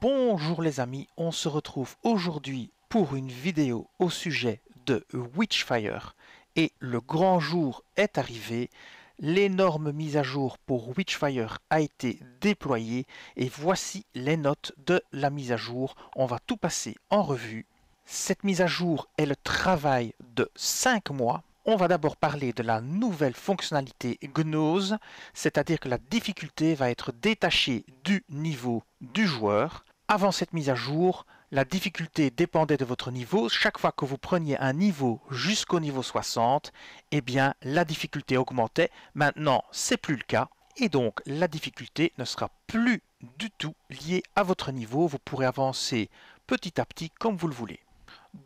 Bonjour les amis, on se retrouve aujourd'hui pour une vidéo au sujet de Witchfire. Et le grand jour est arrivé, l'énorme mise à jour pour Witchfire a été déployée et voici les notes de la mise à jour. On va tout passer en revue. Cette mise à jour est le travail de 5 mois on va d'abord parler de la nouvelle fonctionnalité Gnose, c'est-à-dire que la difficulté va être détachée du niveau du joueur. Avant cette mise à jour, la difficulté dépendait de votre niveau. Chaque fois que vous preniez un niveau jusqu'au niveau 60, eh bien la difficulté augmentait. Maintenant, c'est plus le cas. Et donc la difficulté ne sera plus du tout liée à votre niveau. Vous pourrez avancer petit à petit comme vous le voulez.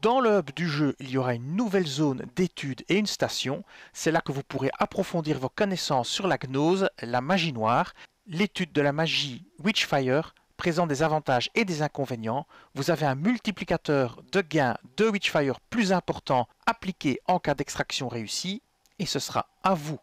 Dans le hub du jeu, il y aura une nouvelle zone d'études et une station. C'est là que vous pourrez approfondir vos connaissances sur la gnose, la magie noire, l'étude de la magie Witchfire, présente des avantages et des inconvénients. Vous avez un multiplicateur de gains de Witchfire plus important appliqué en cas d'extraction réussie, et ce sera à vous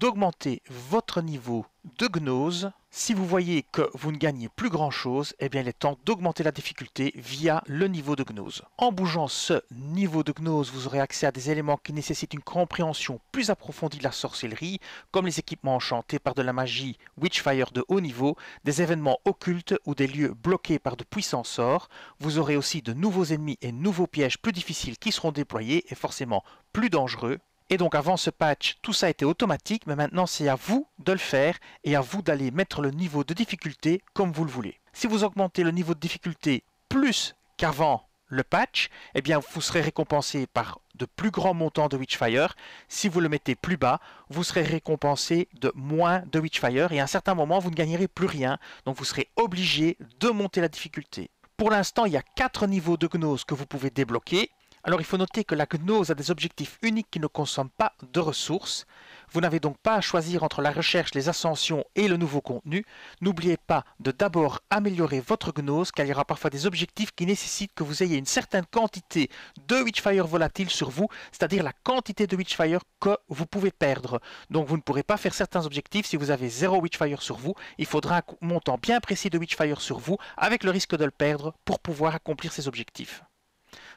d'augmenter votre niveau de gnose. Si vous voyez que vous ne gagnez plus grand chose, eh bien il est temps d'augmenter la difficulté via le niveau de gnose. En bougeant ce niveau de gnose, vous aurez accès à des éléments qui nécessitent une compréhension plus approfondie de la sorcellerie, comme les équipements enchantés par de la magie Witchfire de haut niveau, des événements occultes ou des lieux bloqués par de puissants sorts. Vous aurez aussi de nouveaux ennemis et nouveaux pièges plus difficiles qui seront déployés et forcément plus dangereux. Et donc avant ce patch, tout ça était automatique, mais maintenant c'est à vous de le faire et à vous d'aller mettre le niveau de difficulté comme vous le voulez. Si vous augmentez le niveau de difficulté plus qu'avant le patch, eh bien vous serez récompensé par de plus grands montants de Witchfire. Si vous le mettez plus bas, vous serez récompensé de moins de Witchfire et à un certain moment vous ne gagnerez plus rien, donc vous serez obligé de monter la difficulté. Pour l'instant, il y a 4 niveaux de gnose que vous pouvez débloquer. Alors il faut noter que la gnose a des objectifs uniques qui ne consomment pas de ressources. Vous n'avez donc pas à choisir entre la recherche, les ascensions et le nouveau contenu. N'oubliez pas de d'abord améliorer votre gnose car il y aura parfois des objectifs qui nécessitent que vous ayez une certaine quantité de Witchfire volatile sur vous, c'est-à-dire la quantité de Witchfire que vous pouvez perdre. Donc vous ne pourrez pas faire certains objectifs si vous avez zéro Witchfire sur vous. Il faudra un montant bien précis de Witchfire sur vous avec le risque de le perdre pour pouvoir accomplir ces objectifs.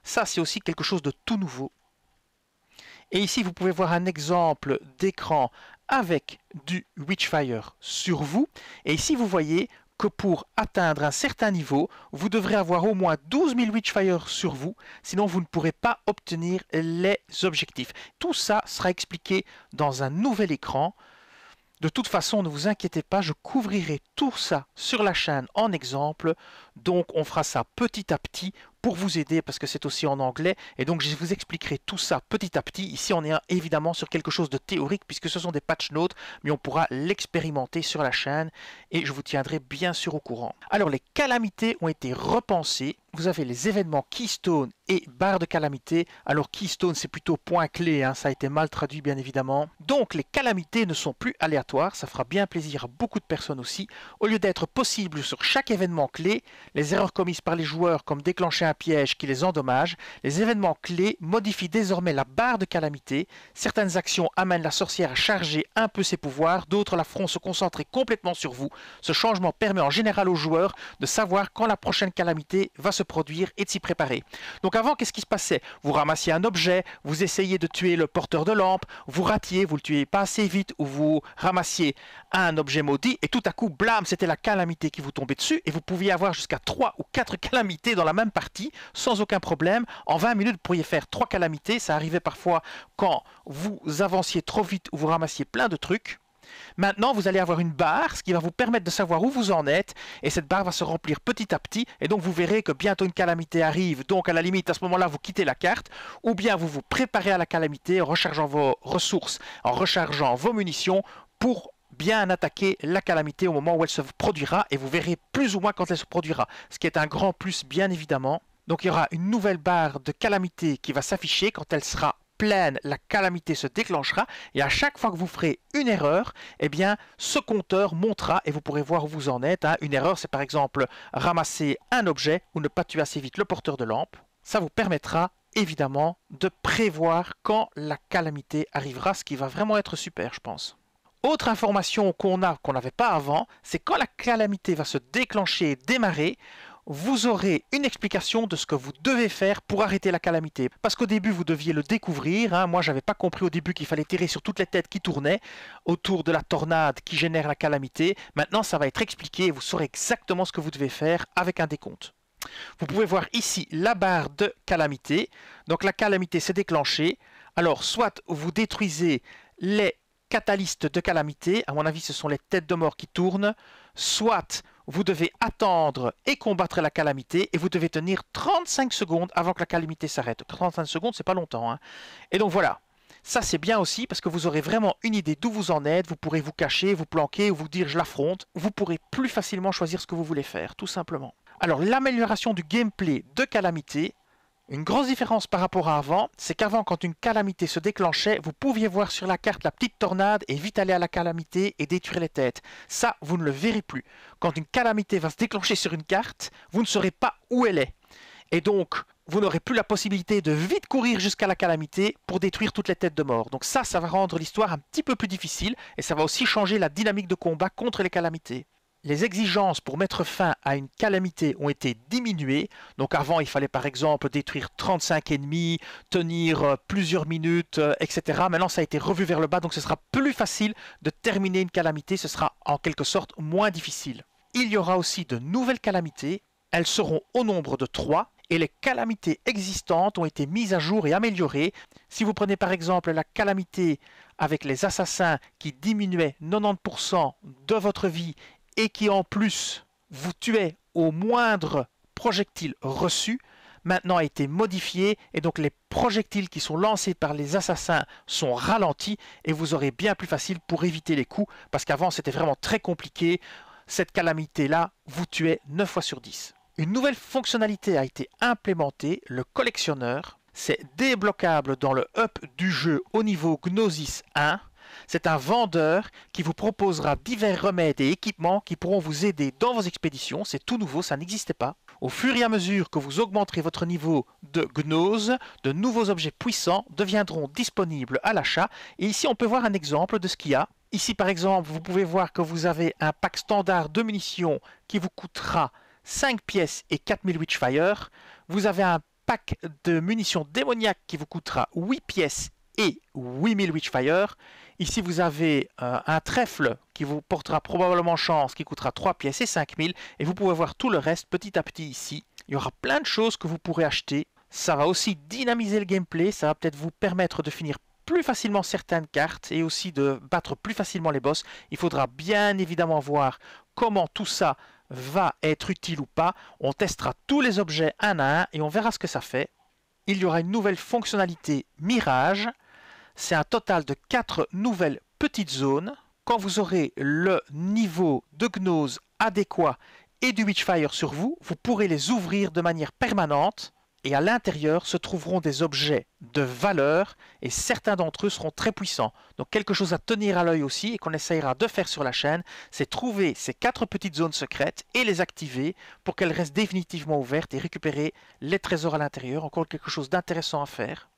Ça, c'est aussi quelque chose de tout nouveau. Et ici, vous pouvez voir un exemple d'écran avec du Witchfire sur vous. Et ici, vous voyez que pour atteindre un certain niveau, vous devrez avoir au moins 12 000 Witchfire sur vous, sinon vous ne pourrez pas obtenir les objectifs. Tout ça sera expliqué dans un nouvel écran. De toute façon, ne vous inquiétez pas, je couvrirai tout ça sur la chaîne en exemple, donc on fera ça petit à petit pour vous aider parce que c'est aussi en anglais. Et donc je vous expliquerai tout ça petit à petit. Ici on est évidemment sur quelque chose de théorique puisque ce sont des patch notes, mais on pourra l'expérimenter sur la chaîne et je vous tiendrai bien sûr au courant. Alors les calamités ont été repensées vous avez les événements Keystone et barre de calamité. Alors Keystone, c'est plutôt point clé, hein. ça a été mal traduit bien évidemment. Donc les calamités ne sont plus aléatoires, ça fera bien plaisir à beaucoup de personnes aussi. Au lieu d'être possible sur chaque événement clé, les erreurs commises par les joueurs comme déclencher un piège qui les endommage, les événements clés modifient désormais la barre de calamité. Certaines actions amènent la sorcière à charger un peu ses pouvoirs, d'autres la feront se concentrer complètement sur vous. Ce changement permet en général aux joueurs de savoir quand la prochaine calamité va se produire et de s'y préparer. Donc avant, qu'est-ce qui se passait Vous ramassiez un objet, vous essayez de tuer le porteur de lampe, vous ratiez, vous le tuez pas assez vite, ou vous ramassiez un objet maudit, et tout à coup, blâme, c'était la calamité qui vous tombait dessus, et vous pouviez avoir jusqu'à trois ou quatre calamités dans la même partie, sans aucun problème. En 20 minutes, vous pourriez faire trois calamités, ça arrivait parfois quand vous avanciez trop vite ou vous ramassiez plein de trucs. Maintenant, vous allez avoir une barre, ce qui va vous permettre de savoir où vous en êtes, et cette barre va se remplir petit à petit, et donc vous verrez que bientôt une calamité arrive, donc à la limite, à ce moment-là, vous quittez la carte, ou bien vous vous préparez à la calamité en rechargeant vos ressources, en rechargeant vos munitions pour bien attaquer la calamité au moment où elle se produira, et vous verrez plus ou moins quand elle se produira, ce qui est un grand plus, bien évidemment. Donc il y aura une nouvelle barre de calamité qui va s'afficher quand elle sera pleine, la calamité se déclenchera et à chaque fois que vous ferez une erreur, eh bien, ce compteur montera et vous pourrez voir où vous en êtes. Hein. Une erreur, c'est par exemple ramasser un objet ou ne pas tuer assez vite le porteur de lampe. Ça vous permettra évidemment de prévoir quand la calamité arrivera, ce qui va vraiment être super, je pense. Autre information qu'on a, qu'on n'avait pas avant, c'est quand la calamité va se déclencher et démarrer, vous aurez une explication de ce que vous devez faire pour arrêter la calamité. Parce qu'au début, vous deviez le découvrir. Moi, hein. Moi, j'avais pas compris au début qu'il fallait tirer sur toutes les têtes qui tournaient autour de la tornade qui génère la calamité. Maintenant, ça va être expliqué et vous saurez exactement ce que vous devez faire avec un décompte. Vous pouvez voir ici la barre de calamité. Donc la calamité s'est déclenchée. Alors, soit vous détruisez les catalystes de calamité, à mon avis ce sont les têtes de mort qui tournent, soit vous devez attendre et combattre la calamité, et vous devez tenir 35 secondes avant que la calamité s'arrête. 35 secondes, c'est pas longtemps. Hein. Et donc voilà, ça c'est bien aussi, parce que vous aurez vraiment une idée d'où vous en êtes, vous pourrez vous cacher, vous planquer, ou vous dire je l'affronte, vous pourrez plus facilement choisir ce que vous voulez faire, tout simplement. Alors l'amélioration du gameplay de Calamité, une grosse différence par rapport à avant, c'est qu'avant, quand une calamité se déclenchait, vous pouviez voir sur la carte la petite tornade et vite aller à la calamité et détruire les têtes. Ça, vous ne le verrez plus. Quand une calamité va se déclencher sur une carte, vous ne saurez pas où elle est. Et donc, vous n'aurez plus la possibilité de vite courir jusqu'à la calamité pour détruire toutes les têtes de mort. Donc ça, ça va rendre l'histoire un petit peu plus difficile et ça va aussi changer la dynamique de combat contre les calamités les exigences pour mettre fin à une calamité ont été diminuées. Donc avant, il fallait par exemple détruire 35 ennemis, tenir euh, plusieurs minutes, euh, etc. Maintenant, ça a été revu vers le bas, donc ce sera plus facile de terminer une calamité, ce sera en quelque sorte moins difficile. Il y aura aussi de nouvelles calamités, elles seront au nombre de trois. et les calamités existantes ont été mises à jour et améliorées. Si vous prenez par exemple la calamité avec les assassins qui diminuaient 90% de votre vie et qui en plus vous tuait au moindre projectile reçu, maintenant a été modifié et donc les projectiles qui sont lancés par les assassins sont ralentis et vous aurez bien plus facile pour éviter les coups parce qu'avant c'était vraiment très compliqué. Cette calamité-là vous tuait 9 fois sur 10. Une nouvelle fonctionnalité a été implémentée, le collectionneur. C'est débloquable dans le up du jeu au niveau Gnosis 1 c'est un vendeur qui vous proposera divers remèdes et équipements qui pourront vous aider dans vos expéditions. C'est tout nouveau, ça n'existait pas. Au fur et à mesure que vous augmenterez votre niveau de gnose, de nouveaux objets puissants deviendront disponibles à l'achat. Et ici, on peut voir un exemple de ce qu'il y a. Ici, par exemple, vous pouvez voir que vous avez un pack standard de munitions qui vous coûtera 5 pièces et 4000 Witchfire. Vous avez un pack de munitions démoniaques qui vous coûtera 8 pièces et 8000 Witchfire. Ici, vous avez euh, un trèfle qui vous portera probablement chance, qui coûtera 3 pièces et 5000. Et vous pouvez voir tout le reste petit à petit ici. Il y aura plein de choses que vous pourrez acheter. Ça va aussi dynamiser le gameplay, ça va peut-être vous permettre de finir plus facilement certaines cartes et aussi de battre plus facilement les boss. Il faudra bien évidemment voir comment tout ça va être utile ou pas. On testera tous les objets un à un et on verra ce que ça fait. Il y aura une nouvelle fonctionnalité Mirage c'est un total de 4 nouvelles petites zones. Quand vous aurez le niveau de gnose adéquat et du Witchfire sur vous, vous pourrez les ouvrir de manière permanente et à l'intérieur se trouveront des objets de valeur et certains d'entre eux seront très puissants. Donc quelque chose à tenir à l'œil aussi et qu'on essaiera de faire sur la chaîne, c'est trouver ces quatre petites zones secrètes et les activer pour qu'elles restent définitivement ouvertes et récupérer les trésors à l'intérieur. Encore quelque chose d'intéressant à faire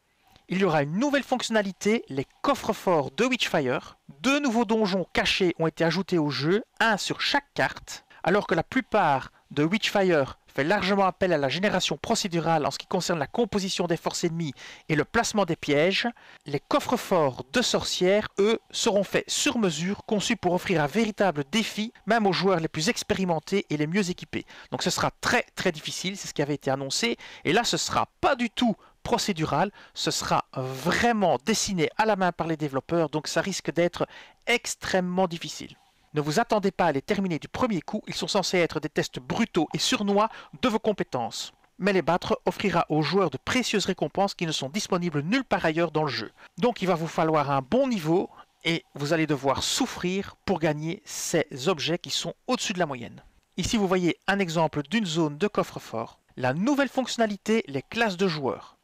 il y aura une nouvelle fonctionnalité, les coffres forts de Witchfire. Deux nouveaux donjons cachés ont été ajoutés au jeu, un sur chaque carte, alors que la plupart de Witchfire fait largement appel à la génération procédurale en ce qui concerne la composition des forces ennemies et le placement des pièges, les coffres forts de sorcières, eux, seront faits sur mesure, conçus pour offrir un véritable défi, même aux joueurs les plus expérimentés et les mieux équipés. Donc ce sera très très difficile, c'est ce qui avait été annoncé, et là ce sera pas du tout procédural, ce sera vraiment dessiné à la main par les développeurs, donc ça risque d'être extrêmement difficile. Ne vous attendez pas à les terminer du premier coup, ils sont censés être des tests brutaux et surnois de vos compétences. Mais les battre offrira aux joueurs de précieuses récompenses qui ne sont disponibles nulle part ailleurs dans le jeu. Donc il va vous falloir un bon niveau et vous allez devoir souffrir pour gagner ces objets qui sont au-dessus de la moyenne. Ici vous voyez un exemple d'une zone de coffre-fort. La nouvelle fonctionnalité, les classes de joueurs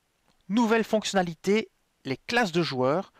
nouvelle fonctionnalité, les classes de joueurs,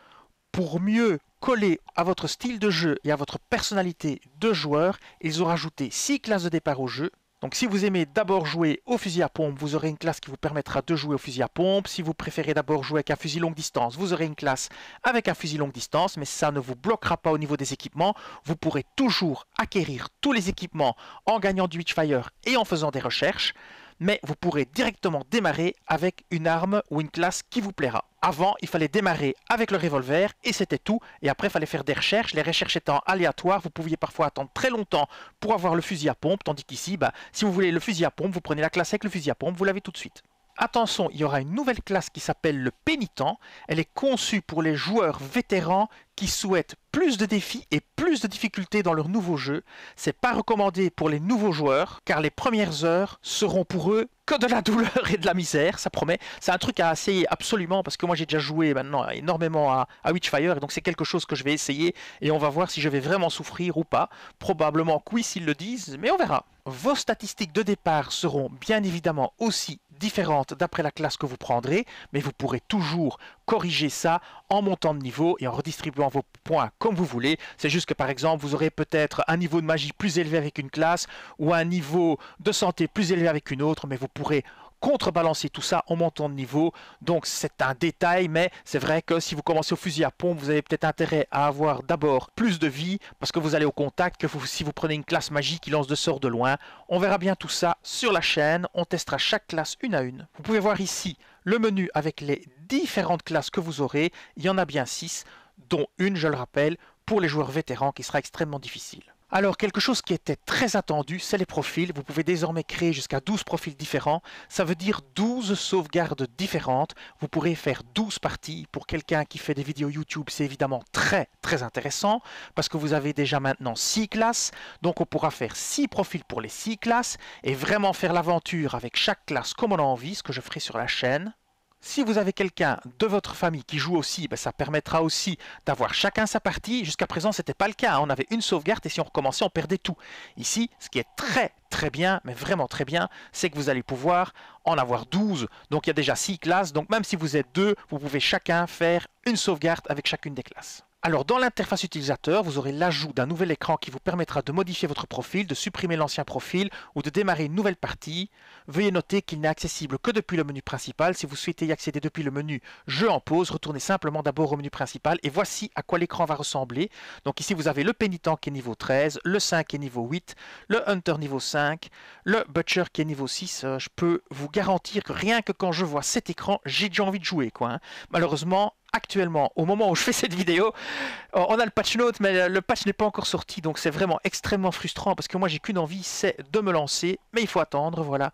pour mieux coller à votre style de jeu et à votre personnalité de joueur, ils ont rajouté 6 classes de départ au jeu. Donc si vous aimez d'abord jouer au fusil à pompe, vous aurez une classe qui vous permettra de jouer au fusil à pompe. Si vous préférez d'abord jouer avec un fusil longue distance, vous aurez une classe avec un fusil longue distance, mais ça ne vous bloquera pas au niveau des équipements. Vous pourrez toujours acquérir tous les équipements en gagnant du Witchfire et en faisant des recherches mais vous pourrez directement démarrer avec une arme ou une classe qui vous plaira. Avant, il fallait démarrer avec le revolver et c'était tout. Et après, il fallait faire des recherches. Les recherches étant aléatoires, vous pouviez parfois attendre très longtemps pour avoir le fusil à pompe. Tandis qu'ici, bah, si vous voulez le fusil à pompe, vous prenez la classe avec le fusil à pompe, vous l'avez tout de suite. Attention, il y aura une nouvelle classe qui s'appelle le pénitent. Elle est conçue pour les joueurs vétérans qui souhaitent plus de défis et de difficultés dans leur nouveau jeu, c'est pas recommandé pour les nouveaux joueurs, car les premières heures seront pour eux que de la douleur et de la misère, ça promet. C'est un truc à essayer absolument, parce que moi j'ai déjà joué maintenant énormément à, Witchfire, et donc c'est quelque chose que je vais essayer, et on va voir si je vais vraiment souffrir ou pas. Probablement que oui s'ils le disent, mais on verra. Vos statistiques de départ seront bien évidemment aussi différentes d'après la classe que vous prendrez, mais vous pourrez toujours corriger ça en montant de niveau et en redistribuant vos points comme vous voulez. C'est juste que par exemple, vous aurez peut-être un niveau de magie plus élevé avec une classe ou un niveau de santé plus élevé avec une autre, mais vous pourrez contrebalancer tout ça en montant de niveau. Donc c'est un détail, mais c'est vrai que si vous commencez au fusil à pompe, vous avez peut-être intérêt à avoir d'abord plus de vie parce que vous allez au contact que si vous prenez une classe magie qui lance de sorts de loin. On verra bien tout ça sur la chaîne. On testera chaque classe une à une. Vous pouvez voir ici le menu avec les différentes classes que vous aurez. Il y en a bien 6, dont une, je le rappelle, pour les joueurs vétérans qui sera extrêmement difficile. Alors, quelque chose qui était très attendu, c'est les profils. Vous pouvez désormais créer jusqu'à 12 profils différents. Ça veut dire 12 sauvegardes différentes. Vous pourrez faire 12 parties. Pour quelqu'un qui fait des vidéos YouTube, c'est évidemment très, très intéressant parce que vous avez déjà maintenant 6 classes. Donc, on pourra faire 6 profils pour les 6 classes et vraiment faire l'aventure avec chaque classe comme on a envie, ce que je ferai sur la chaîne. Si vous avez quelqu'un de votre famille qui joue aussi, ben, ça permettra aussi d'avoir chacun sa partie. Jusqu'à présent, ce n'était pas le cas. Hein. On avait une sauvegarde et si on recommençait, on perdait tout. Ici, ce qui est très très bien, mais vraiment très bien, c'est que vous allez pouvoir en avoir 12. Donc il y a déjà 6 classes. Donc même si vous êtes deux, vous pouvez chacun faire une sauvegarde avec chacune des classes. Alors dans l'interface utilisateur, vous aurez l'ajout d'un nouvel écran qui vous permettra de modifier votre profil, de supprimer l'ancien profil ou de démarrer une nouvelle partie. Veuillez noter qu'il n'est accessible que depuis le menu principal. Si vous souhaitez y accéder depuis le menu Jeu en pause, retournez simplement d'abord au menu principal et voici à quoi l'écran va ressembler. Donc ici vous avez le pénitent qui est niveau 13, le 5 qui est niveau 8, le hunter niveau 5, le butcher qui est niveau 6. Euh, je peux vous garantir que rien que quand je vois cet écran, j'ai déjà envie de jouer. Quoi, hein. Malheureusement, actuellement, au moment où je fais cette vidéo, euh, on a le patch note, mais euh, le patch n'est pas encore sorti, donc c'est vraiment extrêmement frustrant, parce que moi j'ai qu'une envie, c'est de me lancer, mais il faut attendre, voilà.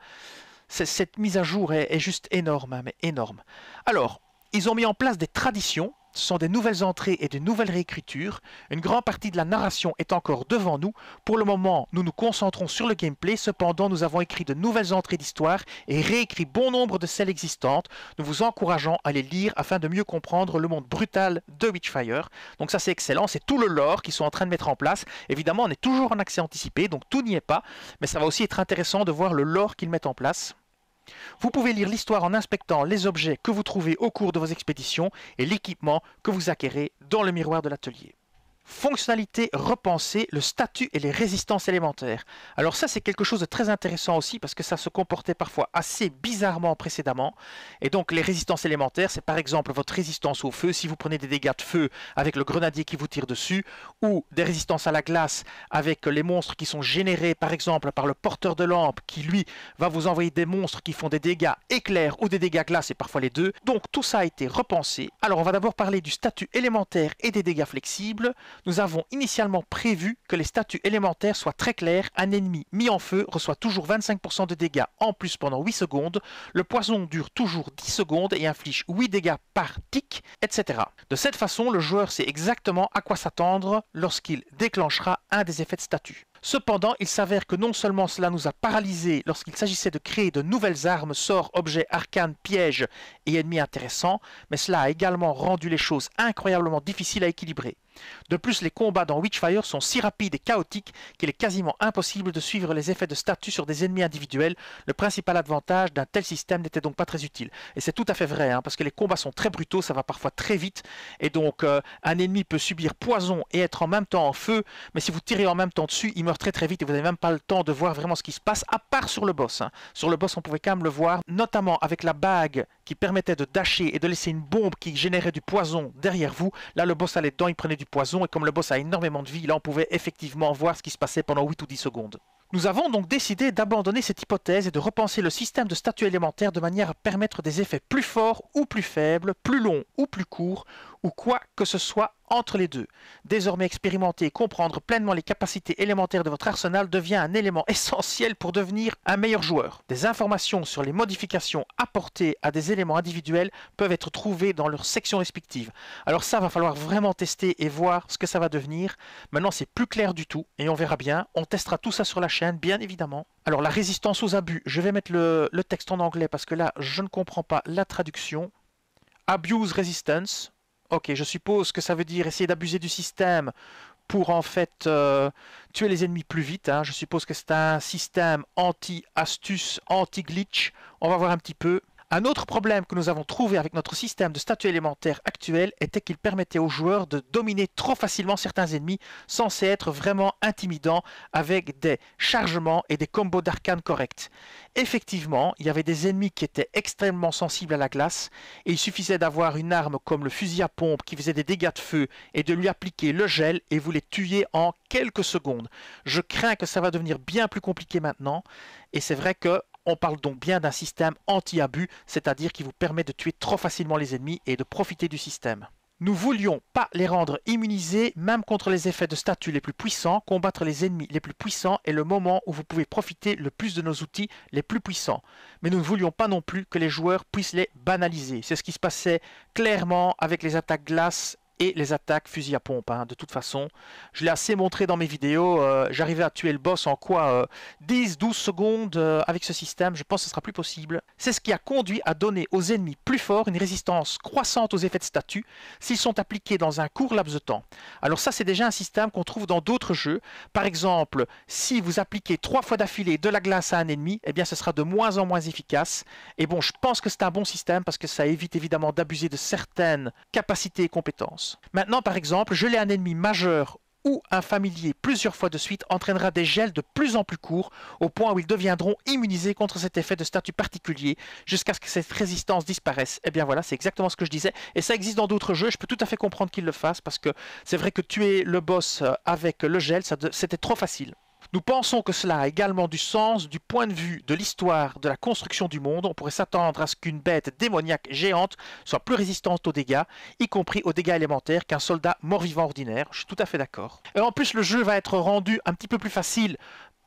Cette mise à jour est, juste énorme, hein, mais énorme. Alors, ils ont mis en place des traditions ce sont des nouvelles entrées et des nouvelles réécritures. Une grande partie de la narration est encore devant nous. Pour le moment, nous nous concentrons sur le gameplay. Cependant, nous avons écrit de nouvelles entrées d'histoire et réécrit bon nombre de celles existantes. Nous vous encourageons à les lire afin de mieux comprendre le monde brutal de Witchfire. Donc ça, c'est excellent. C'est tout le lore qu'ils sont en train de mettre en place. Évidemment, on est toujours en accès anticipé, donc tout n'y est pas. Mais ça va aussi être intéressant de voir le lore qu'ils mettent en place. Vous pouvez lire l'histoire en inspectant les objets que vous trouvez au cours de vos expéditions et l'équipement que vous acquérez dans le miroir de l'atelier. Fonctionnalité repensée, le statut et les résistances élémentaires. Alors ça, c'est quelque chose de très intéressant aussi parce que ça se comportait parfois assez bizarrement précédemment. Et donc les résistances élémentaires, c'est par exemple votre résistance au feu si vous prenez des dégâts de feu avec le grenadier qui vous tire dessus, ou des résistances à la glace avec les monstres qui sont générés par exemple par le porteur de lampe qui lui va vous envoyer des monstres qui font des dégâts éclairs ou des dégâts glace et parfois les deux. Donc tout ça a été repensé. Alors on va d'abord parler du statut élémentaire et des dégâts flexibles nous avons initialement prévu que les statuts élémentaires soient très clairs. Un ennemi mis en feu reçoit toujours 25% de dégâts en plus pendant 8 secondes. Le poison dure toujours 10 secondes et inflige 8 dégâts par tic, etc. De cette façon, le joueur sait exactement à quoi s'attendre lorsqu'il déclenchera un des effets de statut. Cependant, il s'avère que non seulement cela nous a paralysés lorsqu'il s'agissait de créer de nouvelles armes, sorts, objets, arcanes, pièges et ennemis intéressants, mais cela a également rendu les choses incroyablement difficiles à équilibrer. De plus, les combats dans Witchfire sont si rapides et chaotiques qu'il est quasiment impossible de suivre les effets de statut sur des ennemis individuels. Le principal avantage d'un tel système n'était donc pas très utile. Et c'est tout à fait vrai, hein, parce que les combats sont très brutaux, ça va parfois très vite, et donc euh, un ennemi peut subir poison et être en même temps en feu, mais si vous tirez en même temps dessus, il meurt très très vite et vous n'avez même pas le temps de voir vraiment ce qui se passe, à part sur le boss. Hein. Sur le boss, on pouvait quand même le voir, notamment avec la bague qui permettait de dasher et de laisser une bombe qui générait du poison derrière vous. Là, le boss allait dedans, il prenait du poison et comme le boss a énormément de vie, là on pouvait effectivement voir ce qui se passait pendant 8 ou 10 secondes. Nous avons donc décidé d'abandonner cette hypothèse et de repenser le système de statut élémentaire de manière à permettre des effets plus forts ou plus faibles, plus longs ou plus courts, ou quoi que ce soit entre les deux. Désormais expérimenter et comprendre pleinement les capacités élémentaires de votre arsenal devient un élément essentiel pour devenir un meilleur joueur. Des informations sur les modifications apportées à des éléments individuels peuvent être trouvées dans leurs sections respectives. Alors ça va falloir vraiment tester et voir ce que ça va devenir. Maintenant c'est plus clair du tout et on verra bien. On testera tout ça sur la chaîne bien évidemment. Alors la résistance aux abus, je vais mettre le, le texte en anglais parce que là je ne comprends pas la traduction. Abuse Resistance, Ok, je suppose que ça veut dire essayer d'abuser du système pour en fait euh, tuer les ennemis plus vite. Hein. Je suppose que c'est un système anti-astuce, anti-glitch. On va voir un petit peu. Un autre problème que nous avons trouvé avec notre système de statut élémentaire actuel était qu'il permettait aux joueurs de dominer trop facilement certains ennemis censés être vraiment intimidants avec des chargements et des combos d'arcane corrects. Effectivement, il y avait des ennemis qui étaient extrêmement sensibles à la glace et il suffisait d'avoir une arme comme le fusil à pompe qui faisait des dégâts de feu et de lui appliquer le gel et vous les tuer en quelques secondes. Je crains que ça va devenir bien plus compliqué maintenant et c'est vrai que on parle donc bien d'un système anti-abus, c'est-à-dire qui vous permet de tuer trop facilement les ennemis et de profiter du système. Nous voulions pas les rendre immunisés, même contre les effets de statut les plus puissants, combattre les ennemis les plus puissants est le moment où vous pouvez profiter le plus de nos outils les plus puissants. Mais nous ne voulions pas non plus que les joueurs puissent les banaliser. C'est ce qui se passait clairement avec les attaques glaces et les attaques fusil à pompe. Hein, de toute façon, je l'ai assez montré dans mes vidéos. Euh, j'arrivais à tuer le boss en quoi 10-12 euh, secondes euh, avec ce système. Je pense que ce sera plus possible. C'est ce qui a conduit à donner aux ennemis plus forts une résistance croissante aux effets de statut s'ils sont appliqués dans un court laps de temps. Alors ça, c'est déjà un système qu'on trouve dans d'autres jeux. Par exemple, si vous appliquez trois fois d'affilée de la glace à un ennemi, eh bien, ce sera de moins en moins efficace. Et bon, je pense que c'est un bon système parce que ça évite évidemment d'abuser de certaines capacités et compétences. Maintenant, par exemple, geler un ennemi majeur ou un familier plusieurs fois de suite entraînera des gels de plus en plus courts au point où ils deviendront immunisés contre cet effet de statut particulier jusqu'à ce que cette résistance disparaisse. Et eh bien voilà, c'est exactement ce que je disais. Et ça existe dans d'autres jeux, je peux tout à fait comprendre qu'ils le fassent parce que c'est vrai que tuer le boss euh, avec le gel, c'était trop facile. Nous pensons que cela a également du sens du point de vue de l'histoire de la construction du monde. On pourrait s'attendre à ce qu'une bête démoniaque géante soit plus résistante aux dégâts, y compris aux dégâts élémentaires, qu'un soldat mort-vivant ordinaire. Je suis tout à fait d'accord. En plus, le jeu va être rendu un petit peu plus facile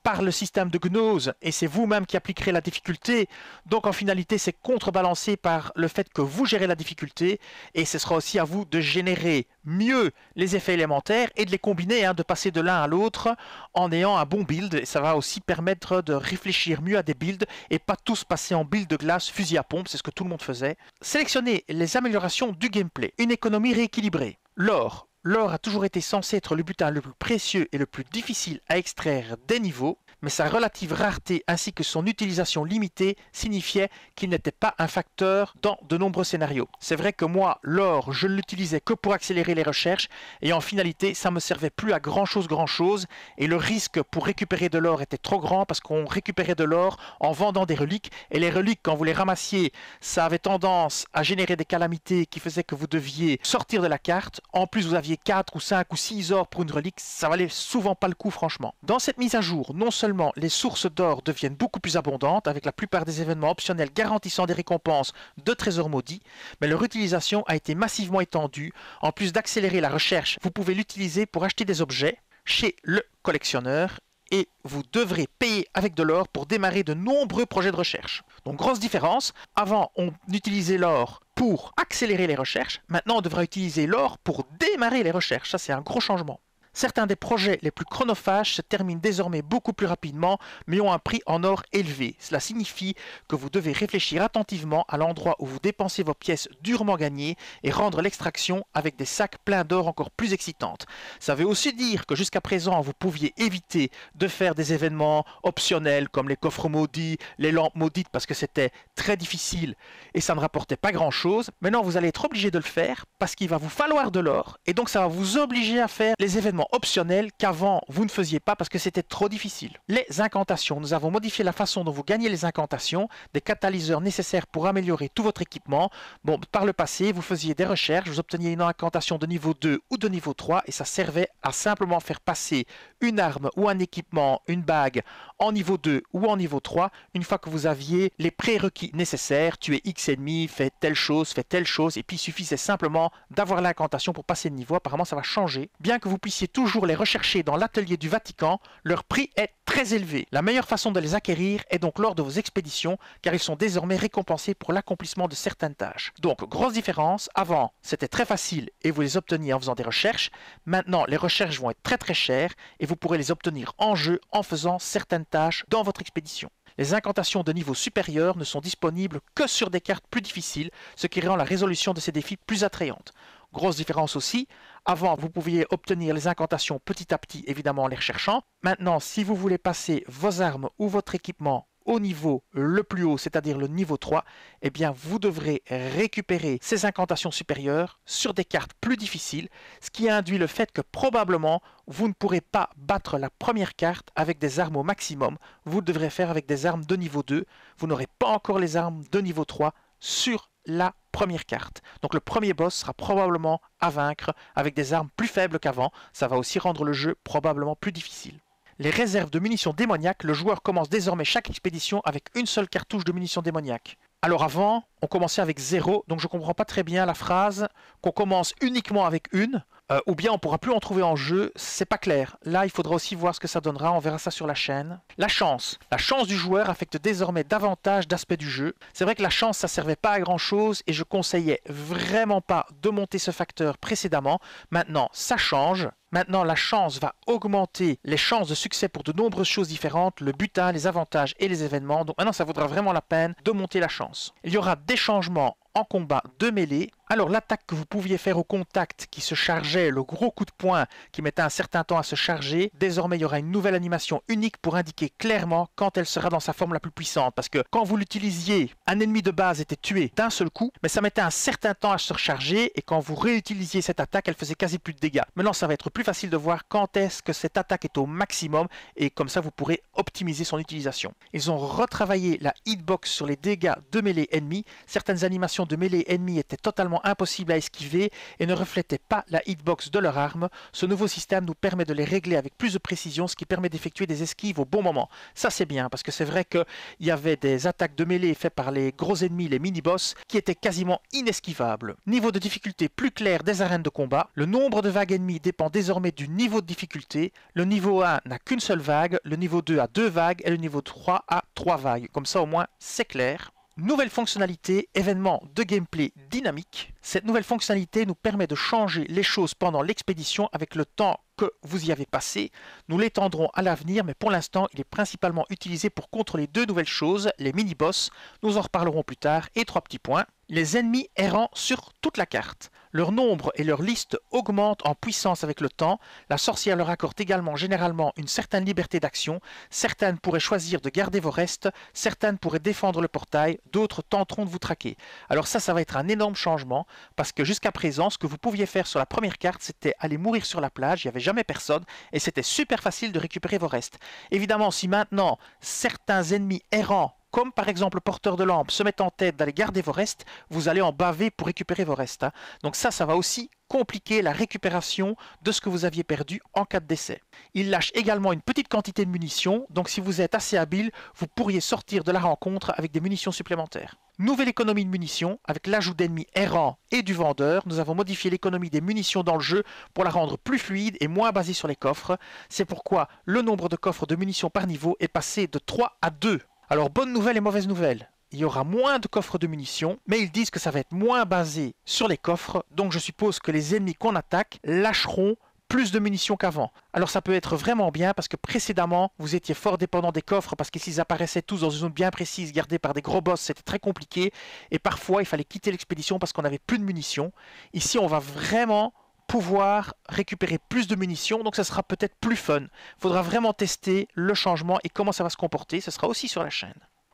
par le système de gnose et c'est vous-même qui appliquerez la difficulté. Donc en finalité, c'est contrebalancé par le fait que vous gérez la difficulté et ce sera aussi à vous de générer mieux les effets élémentaires et de les combiner, hein, de passer de l'un à l'autre en ayant un bon build. Et ça va aussi permettre de réfléchir mieux à des builds et pas tous passer en build de glace, fusil à pompe, c'est ce que tout le monde faisait. Sélectionnez les améliorations du gameplay, une économie rééquilibrée. L'or, L'or a toujours été censé être le butin le plus précieux et le plus difficile à extraire des niveaux, mais sa relative rareté ainsi que son utilisation limitée signifiait qu'il n'était pas un facteur dans de nombreux scénarios. C'est vrai que moi, l'or, je ne l'utilisais que pour accélérer les recherches, et en finalité, ça ne me servait plus à grand chose grand chose, et le risque pour récupérer de l'or était trop grand parce qu'on récupérait de l'or en vendant des reliques, et les reliques, quand vous les ramassiez, ça avait tendance à générer des calamités qui faisaient que vous deviez sortir de la carte. En plus, vous aviez 4 ou 5 ou 6 ors pour une relique, ça valait souvent pas le coup franchement. Dans cette mise à jour, non seulement seulement les sources d'or deviennent beaucoup plus abondantes, avec la plupart des événements optionnels garantissant des récompenses de trésors maudits, mais leur utilisation a été massivement étendue. En plus d'accélérer la recherche, vous pouvez l'utiliser pour acheter des objets chez le collectionneur et vous devrez payer avec de l'or pour démarrer de nombreux projets de recherche. Donc grosse différence, avant on utilisait l'or pour accélérer les recherches, maintenant on devra utiliser l'or pour démarrer les recherches, ça c'est un gros changement. Certains des projets les plus chronophages se terminent désormais beaucoup plus rapidement, mais ont un prix en or élevé. Cela signifie que vous devez réfléchir attentivement à l'endroit où vous dépensez vos pièces durement gagnées et rendre l'extraction avec des sacs pleins d'or encore plus excitantes. Ça veut aussi dire que jusqu'à présent, vous pouviez éviter de faire des événements optionnels comme les coffres maudits, les lampes maudites, parce que c'était très difficile et ça ne rapportait pas grand-chose. Maintenant, vous allez être obligé de le faire parce qu'il va vous falloir de l'or et donc ça va vous obliger à faire les événements optionnel qu'avant vous ne faisiez pas parce que c'était trop difficile. Les incantations. Nous avons modifié la façon dont vous gagnez les incantations, des catalyseurs nécessaires pour améliorer tout votre équipement. Bon, par le passé, vous faisiez des recherches, vous obteniez une incantation de niveau 2 ou de niveau 3 et ça servait à simplement faire passer une arme ou un équipement, une bague en niveau 2 ou en niveau 3, une fois que vous aviez les prérequis nécessaires, tuer X ennemis, fait telle chose, fait telle chose, et puis il suffisait simplement d'avoir l'incantation pour passer le niveau. Apparemment, ça va changer. Bien que vous puissiez toujours les rechercher dans l'atelier du Vatican, leur prix est très élevé. La meilleure façon de les acquérir est donc lors de vos expéditions, car ils sont désormais récompensés pour l'accomplissement de certaines tâches. Donc, grosse différence, avant c'était très facile et vous les obteniez en faisant des recherches, maintenant les recherches vont être très très chères et vous pourrez les obtenir en jeu en faisant certaines tâche dans votre expédition. Les incantations de niveau supérieur ne sont disponibles que sur des cartes plus difficiles, ce qui rend la résolution de ces défis plus attrayante. Grosse différence aussi, avant vous pouviez obtenir les incantations petit à petit évidemment en les recherchant. Maintenant, si vous voulez passer vos armes ou votre équipement au niveau le plus haut, c'est-à-dire le niveau 3, eh bien vous devrez récupérer ces incantations supérieures sur des cartes plus difficiles, ce qui induit le fait que probablement vous ne pourrez pas battre la première carte avec des armes au maximum, vous devrez faire avec des armes de niveau 2, vous n'aurez pas encore les armes de niveau 3 sur la première carte. Donc le premier boss sera probablement à vaincre avec des armes plus faibles qu'avant, ça va aussi rendre le jeu probablement plus difficile les réserves de munitions démoniaques, le joueur commence désormais chaque expédition avec une seule cartouche de munitions démoniaques. Alors avant, on commençait avec zéro, donc je comprends pas très bien la phrase qu'on commence uniquement avec une. Euh, ou bien on pourra plus en trouver en jeu, c'est pas clair. Là, il faudra aussi voir ce que ça donnera, on verra ça sur la chaîne. La chance. La chance du joueur affecte désormais davantage d'aspects du jeu. C'est vrai que la chance, ça servait pas à grand chose et je conseillais vraiment pas de monter ce facteur précédemment. Maintenant, ça change. Maintenant, la chance va augmenter les chances de succès pour de nombreuses choses différentes, le butin, les avantages et les événements. Donc maintenant, ça vaudra vraiment la peine de monter la chance. Il y aura des changements en combat de mêlée, alors l'attaque que vous pouviez faire au contact qui se chargeait, le gros coup de poing qui mettait un certain temps à se charger, désormais il y aura une nouvelle animation unique pour indiquer clairement quand elle sera dans sa forme la plus puissante. Parce que quand vous l'utilisiez, un ennemi de base était tué d'un seul coup, mais ça mettait un certain temps à se recharger et quand vous réutilisiez cette attaque, elle faisait quasi plus de dégâts. Maintenant ça va être plus facile de voir quand est-ce que cette attaque est au maximum et comme ça vous pourrez optimiser son utilisation. Ils ont retravaillé la hitbox sur les dégâts de mêlée ennemie. Certaines animations de mêlée ennemie étaient totalement impossible à esquiver et ne reflétaient pas la hitbox de leur arme, ce nouveau système nous permet de les régler avec plus de précision, ce qui permet d'effectuer des esquives au bon moment. Ça c'est bien, parce que c'est vrai qu'il y avait des attaques de mêlée faites par les gros ennemis, les mini-boss, qui étaient quasiment inesquivables. Niveau de difficulté plus clair des arènes de combat, le nombre de vagues ennemies dépend désormais du niveau de difficulté, le niveau 1 n'a qu'une seule vague, le niveau 2 a deux vagues et le niveau 3 a trois vagues. Comme ça au moins c'est clair. Nouvelle fonctionnalité, événement de gameplay dynamique. Cette nouvelle fonctionnalité nous permet de changer les choses pendant l'expédition avec le temps que vous y avez passé. Nous l'étendrons à l'avenir, mais pour l'instant, il est principalement utilisé pour contrôler deux nouvelles choses, les mini-boss, nous en reparlerons plus tard, et trois petits points, les ennemis errants sur toute la carte. Leur nombre et leur liste augmentent en puissance avec le temps. La sorcière leur accorde également généralement une certaine liberté d'action. Certaines pourraient choisir de garder vos restes, certaines pourraient défendre le portail, d'autres tenteront de vous traquer. Alors ça, ça va être un énorme changement parce que jusqu'à présent, ce que vous pouviez faire sur la première carte, c'était aller mourir sur la plage, il n'y avait jamais personne et c'était super facile de récupérer vos restes. Évidemment, si maintenant certains ennemis errants comme par exemple porteur de lampe, se met en tête d'aller garder vos restes, vous allez en baver pour récupérer vos restes. Hein. Donc ça, ça va aussi compliquer la récupération de ce que vous aviez perdu en cas de décès. Il lâche également une petite quantité de munitions, donc si vous êtes assez habile, vous pourriez sortir de la rencontre avec des munitions supplémentaires. Nouvelle économie de munitions, avec l'ajout d'ennemis errants et du vendeur, nous avons modifié l'économie des munitions dans le jeu pour la rendre plus fluide et moins basée sur les coffres. C'est pourquoi le nombre de coffres de munitions par niveau est passé de 3 à 2. Alors, bonne nouvelle et mauvaise nouvelle. Il y aura moins de coffres de munitions, mais ils disent que ça va être moins basé sur les coffres, donc je suppose que les ennemis qu'on attaque lâcheront plus de munitions qu'avant. Alors ça peut être vraiment bien parce que précédemment, vous étiez fort dépendant des coffres parce que s'ils apparaissaient tous dans une zone bien précise gardée par des gros boss, c'était très compliqué et parfois il fallait quitter l'expédition parce qu'on n'avait plus de munitions. Ici, on va vraiment pouvoir récupérer plus de munitions, donc ça sera peut-être plus fun. Faudra vraiment tester le changement et comment ça va se comporter, ce sera aussi sur la chaîne.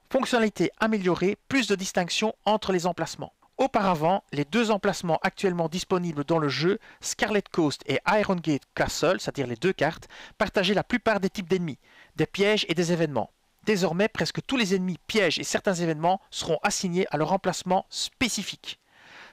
Fonctionnalité améliorée, plus de distinction entre les emplacements. Auparavant, les deux emplacements actuellement disponibles dans le jeu, Scarlet Coast et Iron Gate Castle, c'est-à-dire les deux cartes, partageaient la plupart des types d'ennemis, des pièges et des événements. Désormais, presque tous les ennemis, pièges et certains événements seront assignés à leur emplacement spécifique.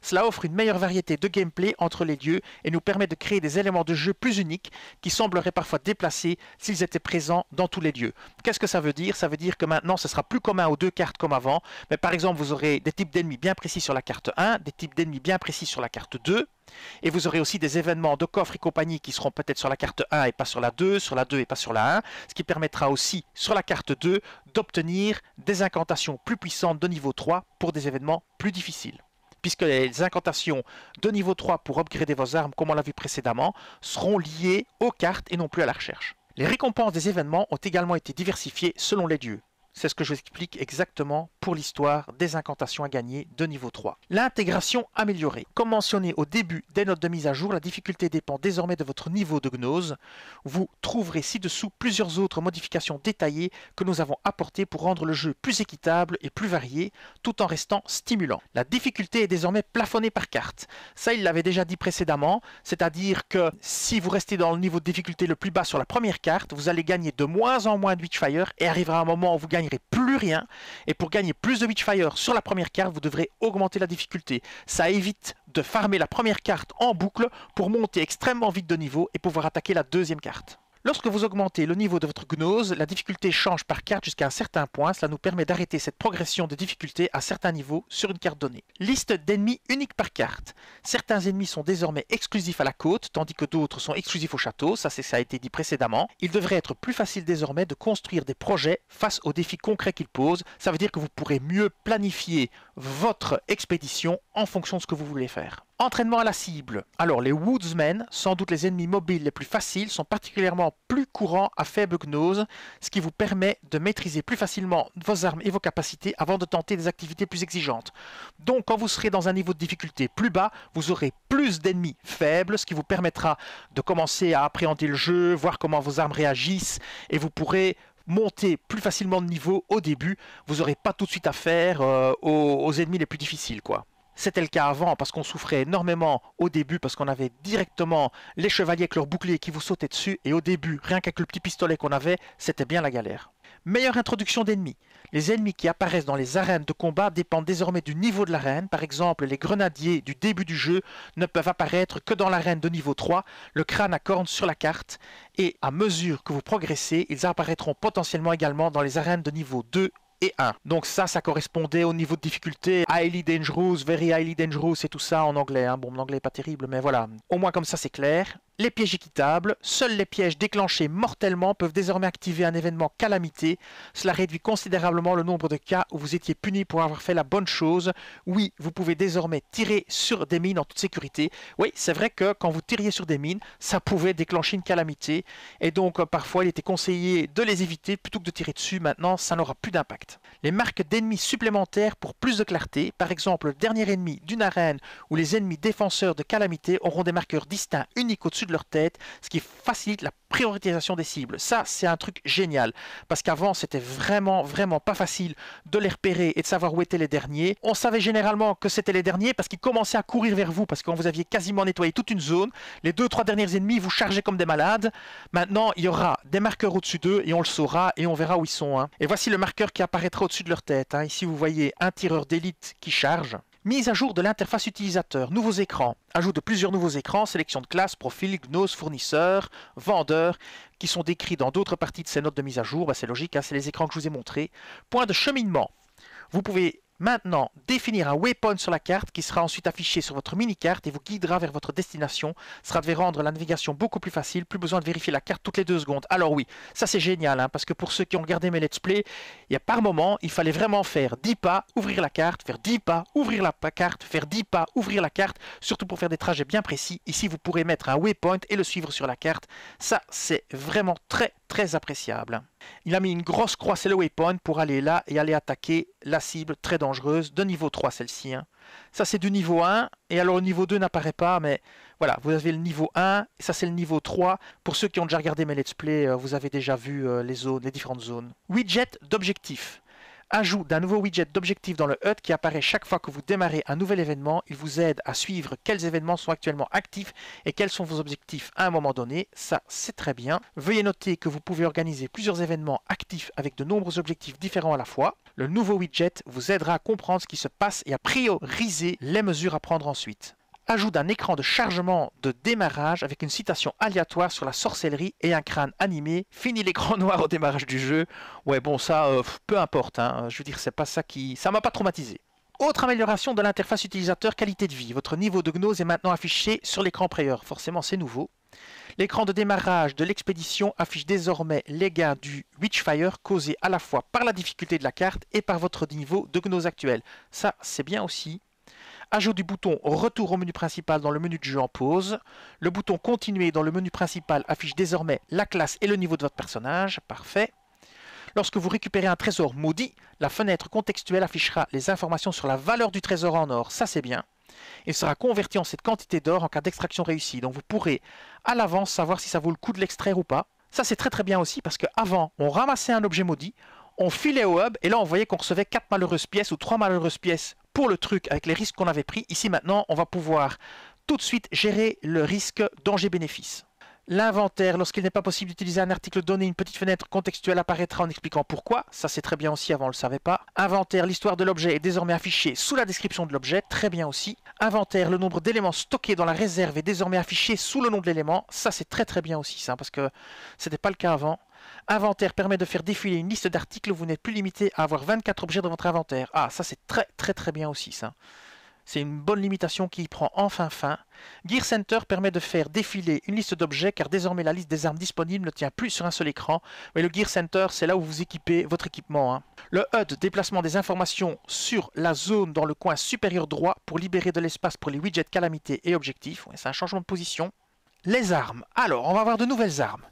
Cela offre une meilleure variété de gameplay entre les lieux et nous permet de créer des éléments de jeu plus uniques qui sembleraient parfois déplacés s'ils étaient présents dans tous les lieux. Qu'est-ce que ça veut dire Ça veut dire que maintenant ce sera plus commun aux deux cartes comme avant, mais par exemple vous aurez des types d'ennemis bien précis sur la carte 1, des types d'ennemis bien précis sur la carte 2, et vous aurez aussi des événements de coffre et compagnie qui seront peut-être sur la carte 1 et pas sur la 2, sur la 2 et pas sur la 1, ce qui permettra aussi sur la carte 2 d'obtenir des incantations plus puissantes de niveau 3 pour des événements plus difficiles puisque les incantations de niveau 3 pour upgrader vos armes, comme on l'a vu précédemment, seront liées aux cartes et non plus à la recherche. Les récompenses des événements ont également été diversifiées selon les dieux. C'est ce que je vous explique exactement pour l'histoire des incantations à gagner de niveau 3. L'intégration améliorée. Comme mentionné au début des notes de mise à jour, la difficulté dépend désormais de votre niveau de gnose. Vous trouverez ci-dessous plusieurs autres modifications détaillées que nous avons apportées pour rendre le jeu plus équitable et plus varié, tout en restant stimulant. La difficulté est désormais plafonnée par carte. Ça, il l'avait déjà dit précédemment, c'est-à-dire que si vous restez dans le niveau de difficulté le plus bas sur la première carte, vous allez gagner de moins en moins de Witchfire et arrivera un moment où vous gagnez gagnerez plus rien. Et pour gagner plus de Witchfire sur la première carte, vous devrez augmenter la difficulté. Ça évite de farmer la première carte en boucle pour monter extrêmement vite de niveau et pouvoir attaquer la deuxième carte. Lorsque vous augmentez le niveau de votre gnose, la difficulté change par carte jusqu'à un certain point. Cela nous permet d'arrêter cette progression de difficulté à certains niveaux sur une carte donnée. Liste d'ennemis unique par carte. Certains ennemis sont désormais exclusifs à la côte, tandis que d'autres sont exclusifs au château. Ça, c'est ça a été dit précédemment. Il devrait être plus facile désormais de construire des projets face aux défis concrets qu'ils posent. Ça veut dire que vous pourrez mieux planifier votre expédition en fonction de ce que vous voulez faire. Entraînement à la cible. Alors, les Woodsmen, sans doute les ennemis mobiles les plus faciles, sont particulièrement plus courants à faible gnose, ce qui vous permet de maîtriser plus facilement vos armes et vos capacités avant de tenter des activités plus exigeantes. Donc, quand vous serez dans un niveau de difficulté plus bas, vous aurez plus d'ennemis faibles, ce qui vous permettra de commencer à appréhender le jeu, voir comment vos armes réagissent, et vous pourrez monter plus facilement de niveau au début. Vous n'aurez pas tout de suite affaire euh, aux, aux ennemis les plus difficiles, quoi. C'était le cas avant parce qu'on souffrait énormément au début parce qu'on avait directement les chevaliers avec leurs boucliers qui vous sautaient dessus et au début, rien qu'avec le petit pistolet qu'on avait, c'était bien la galère. Meilleure introduction d'ennemis. Les ennemis qui apparaissent dans les arènes de combat dépendent désormais du niveau de l'arène. Par exemple, les grenadiers du début du jeu ne peuvent apparaître que dans l'arène de niveau 3, le crâne à cornes sur la carte. Et à mesure que vous progressez, ils apparaîtront potentiellement également dans les arènes de niveau 2 et 1. Donc ça, ça correspondait au niveau de difficulté highly dangerous, very highly dangerous et tout ça en anglais. Hein. Bon, mon anglais n'est pas terrible, mais voilà. Au moins comme ça, c'est clair les pièges équitables. Seuls les pièges déclenchés mortellement peuvent désormais activer un événement calamité. Cela réduit considérablement le nombre de cas où vous étiez puni pour avoir fait la bonne chose. Oui, vous pouvez désormais tirer sur des mines en toute sécurité. Oui, c'est vrai que quand vous tiriez sur des mines, ça pouvait déclencher une calamité. Et donc, euh, parfois, il était conseillé de les éviter plutôt que de tirer dessus. Maintenant, ça n'aura plus d'impact. Les marques d'ennemis supplémentaires pour plus de clarté. Par exemple, le dernier ennemi d'une arène ou les ennemis défenseurs de calamité auront des marqueurs distincts uniques au-dessus leur tête, ce qui facilite la priorisation des cibles. Ça, c'est un truc génial, parce qu'avant, c'était vraiment, vraiment pas facile de les repérer et de savoir où étaient les derniers. On savait généralement que c'était les derniers parce qu'ils commençaient à courir vers vous, parce que vous aviez quasiment nettoyé toute une zone, les deux, trois derniers ennemis vous chargeaient comme des malades. Maintenant, il y aura des marqueurs au-dessus d'eux et on le saura et on verra où ils sont. Hein. Et voici le marqueur qui apparaîtra au-dessus de leur tête. Hein. Ici, vous voyez un tireur d'élite qui charge. Mise à jour de l'interface utilisateur, nouveaux écrans, ajout de plusieurs nouveaux écrans, sélection de classe, profil, gnose, fournisseur, vendeur, qui sont décrits dans d'autres parties de ces notes de mise à jour, ben, c'est logique, hein, c'est les écrans que je vous ai montrés. Point de cheminement, vous pouvez Maintenant, définir un waypoint sur la carte qui sera ensuite affiché sur votre mini-carte et vous guidera vers votre destination. Cela devait rendre la navigation beaucoup plus facile, plus besoin de vérifier la carte toutes les deux secondes. Alors oui, ça c'est génial, hein, parce que pour ceux qui ont regardé mes let's play, il y a par moment, il fallait vraiment faire 10 pas, ouvrir la carte, faire 10 pas, ouvrir la carte, faire 10 pas, ouvrir la carte, surtout pour faire des trajets bien précis. Ici, vous pourrez mettre un waypoint et le suivre sur la carte. Ça, c'est vraiment très très appréciable. Il a mis une grosse croix sur le waypoint pour aller là et aller attaquer la cible très dangereuse de niveau 3 celle-ci. Hein. Ça c'est du niveau 1, et alors le niveau 2 n'apparaît pas, mais voilà, vous avez le niveau 1, ça c'est le niveau 3. Pour ceux qui ont déjà regardé mes let's play, euh, vous avez déjà vu euh, les zones, les différentes zones. Widget d'objectif. Ajout d'un nouveau widget d'objectifs dans le HUD qui apparaît chaque fois que vous démarrez un nouvel événement. Il vous aide à suivre quels événements sont actuellement actifs et quels sont vos objectifs à un moment donné. Ça, c'est très bien. Veuillez noter que vous pouvez organiser plusieurs événements actifs avec de nombreux objectifs différents à la fois. Le nouveau widget vous aidera à comprendre ce qui se passe et à prioriser les mesures à prendre ensuite. Ajoute d'un écran de chargement de démarrage avec une citation aléatoire sur la sorcellerie et un crâne animé. Fini l'écran noir au démarrage du jeu. Ouais, bon, ça, euh, peu importe. Hein. Je veux dire, c'est pas ça qui. Ça m'a pas traumatisé. Autre amélioration de l'interface utilisateur, qualité de vie. Votre niveau de gnose est maintenant affiché sur l'écran prieur. Forcément, c'est nouveau. L'écran de démarrage de l'expédition affiche désormais les gains du Witchfire causés à la fois par la difficulté de la carte et par votre niveau de gnose actuel. Ça, c'est bien aussi. Ajout du bouton Retour au menu principal dans le menu de jeu en pause. Le bouton Continuer dans le menu principal affiche désormais la classe et le niveau de votre personnage. Parfait. Lorsque vous récupérez un trésor maudit, la fenêtre contextuelle affichera les informations sur la valeur du trésor en or. Ça, c'est bien. Il sera converti en cette quantité d'or en cas d'extraction réussie. Donc vous pourrez à l'avance savoir si ça vaut le coup de l'extraire ou pas. Ça c'est très très bien aussi parce qu'avant on ramassait un objet maudit, on filait au hub et là on voyait qu'on recevait 4 malheureuses pièces ou 3 malheureuses pièces pour le truc avec les risques qu'on avait pris. Ici maintenant, on va pouvoir tout de suite gérer le risque danger-bénéfice. L'inventaire, lorsqu'il n'est pas possible d'utiliser un article donné, une petite fenêtre contextuelle apparaîtra en expliquant pourquoi. Ça c'est très bien aussi, avant on ne le savait pas. Inventaire, l'histoire de l'objet est désormais affichée sous la description de l'objet, très bien aussi. Inventaire, le nombre d'éléments stockés dans la réserve est désormais affiché sous le nom de l'élément. Ça c'est très très bien aussi, ça, parce que ce n'était pas le cas avant. Inventaire permet de faire défiler une liste d'articles vous n'êtes plus limité à avoir 24 objets dans votre inventaire. Ah, ça c'est très très très bien aussi ça. C'est une bonne limitation qui prend enfin fin. Gear Center permet de faire défiler une liste d'objets car désormais la liste des armes disponibles ne tient plus sur un seul écran. Mais le Gear Center, c'est là où vous équipez votre équipement. Hein. Le HUD, déplacement des informations sur la zone dans le coin supérieur droit pour libérer de l'espace pour les widgets calamités et objectifs. c'est un changement de position. Les armes. Alors, on va avoir de nouvelles armes.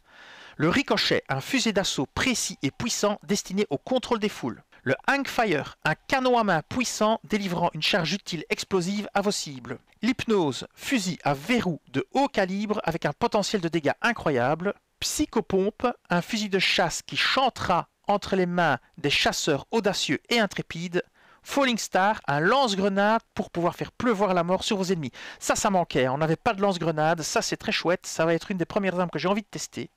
Le ricochet, un fusil d'assaut précis et puissant destiné au contrôle des foules. Le Hangfire, fire, un canon à main puissant délivrant une charge utile explosive à vos cibles. L'hypnose, fusil à verrou de haut calibre avec un potentiel de dégâts incroyable. Psychopompe, un fusil de chasse qui chantera entre les mains des chasseurs audacieux et intrépides. Falling Star, un lance-grenade pour pouvoir faire pleuvoir la mort sur vos ennemis. Ça, ça manquait. On n'avait pas de lance-grenade. Ça, c'est très chouette. Ça va être une des premières armes que j'ai envie de tester.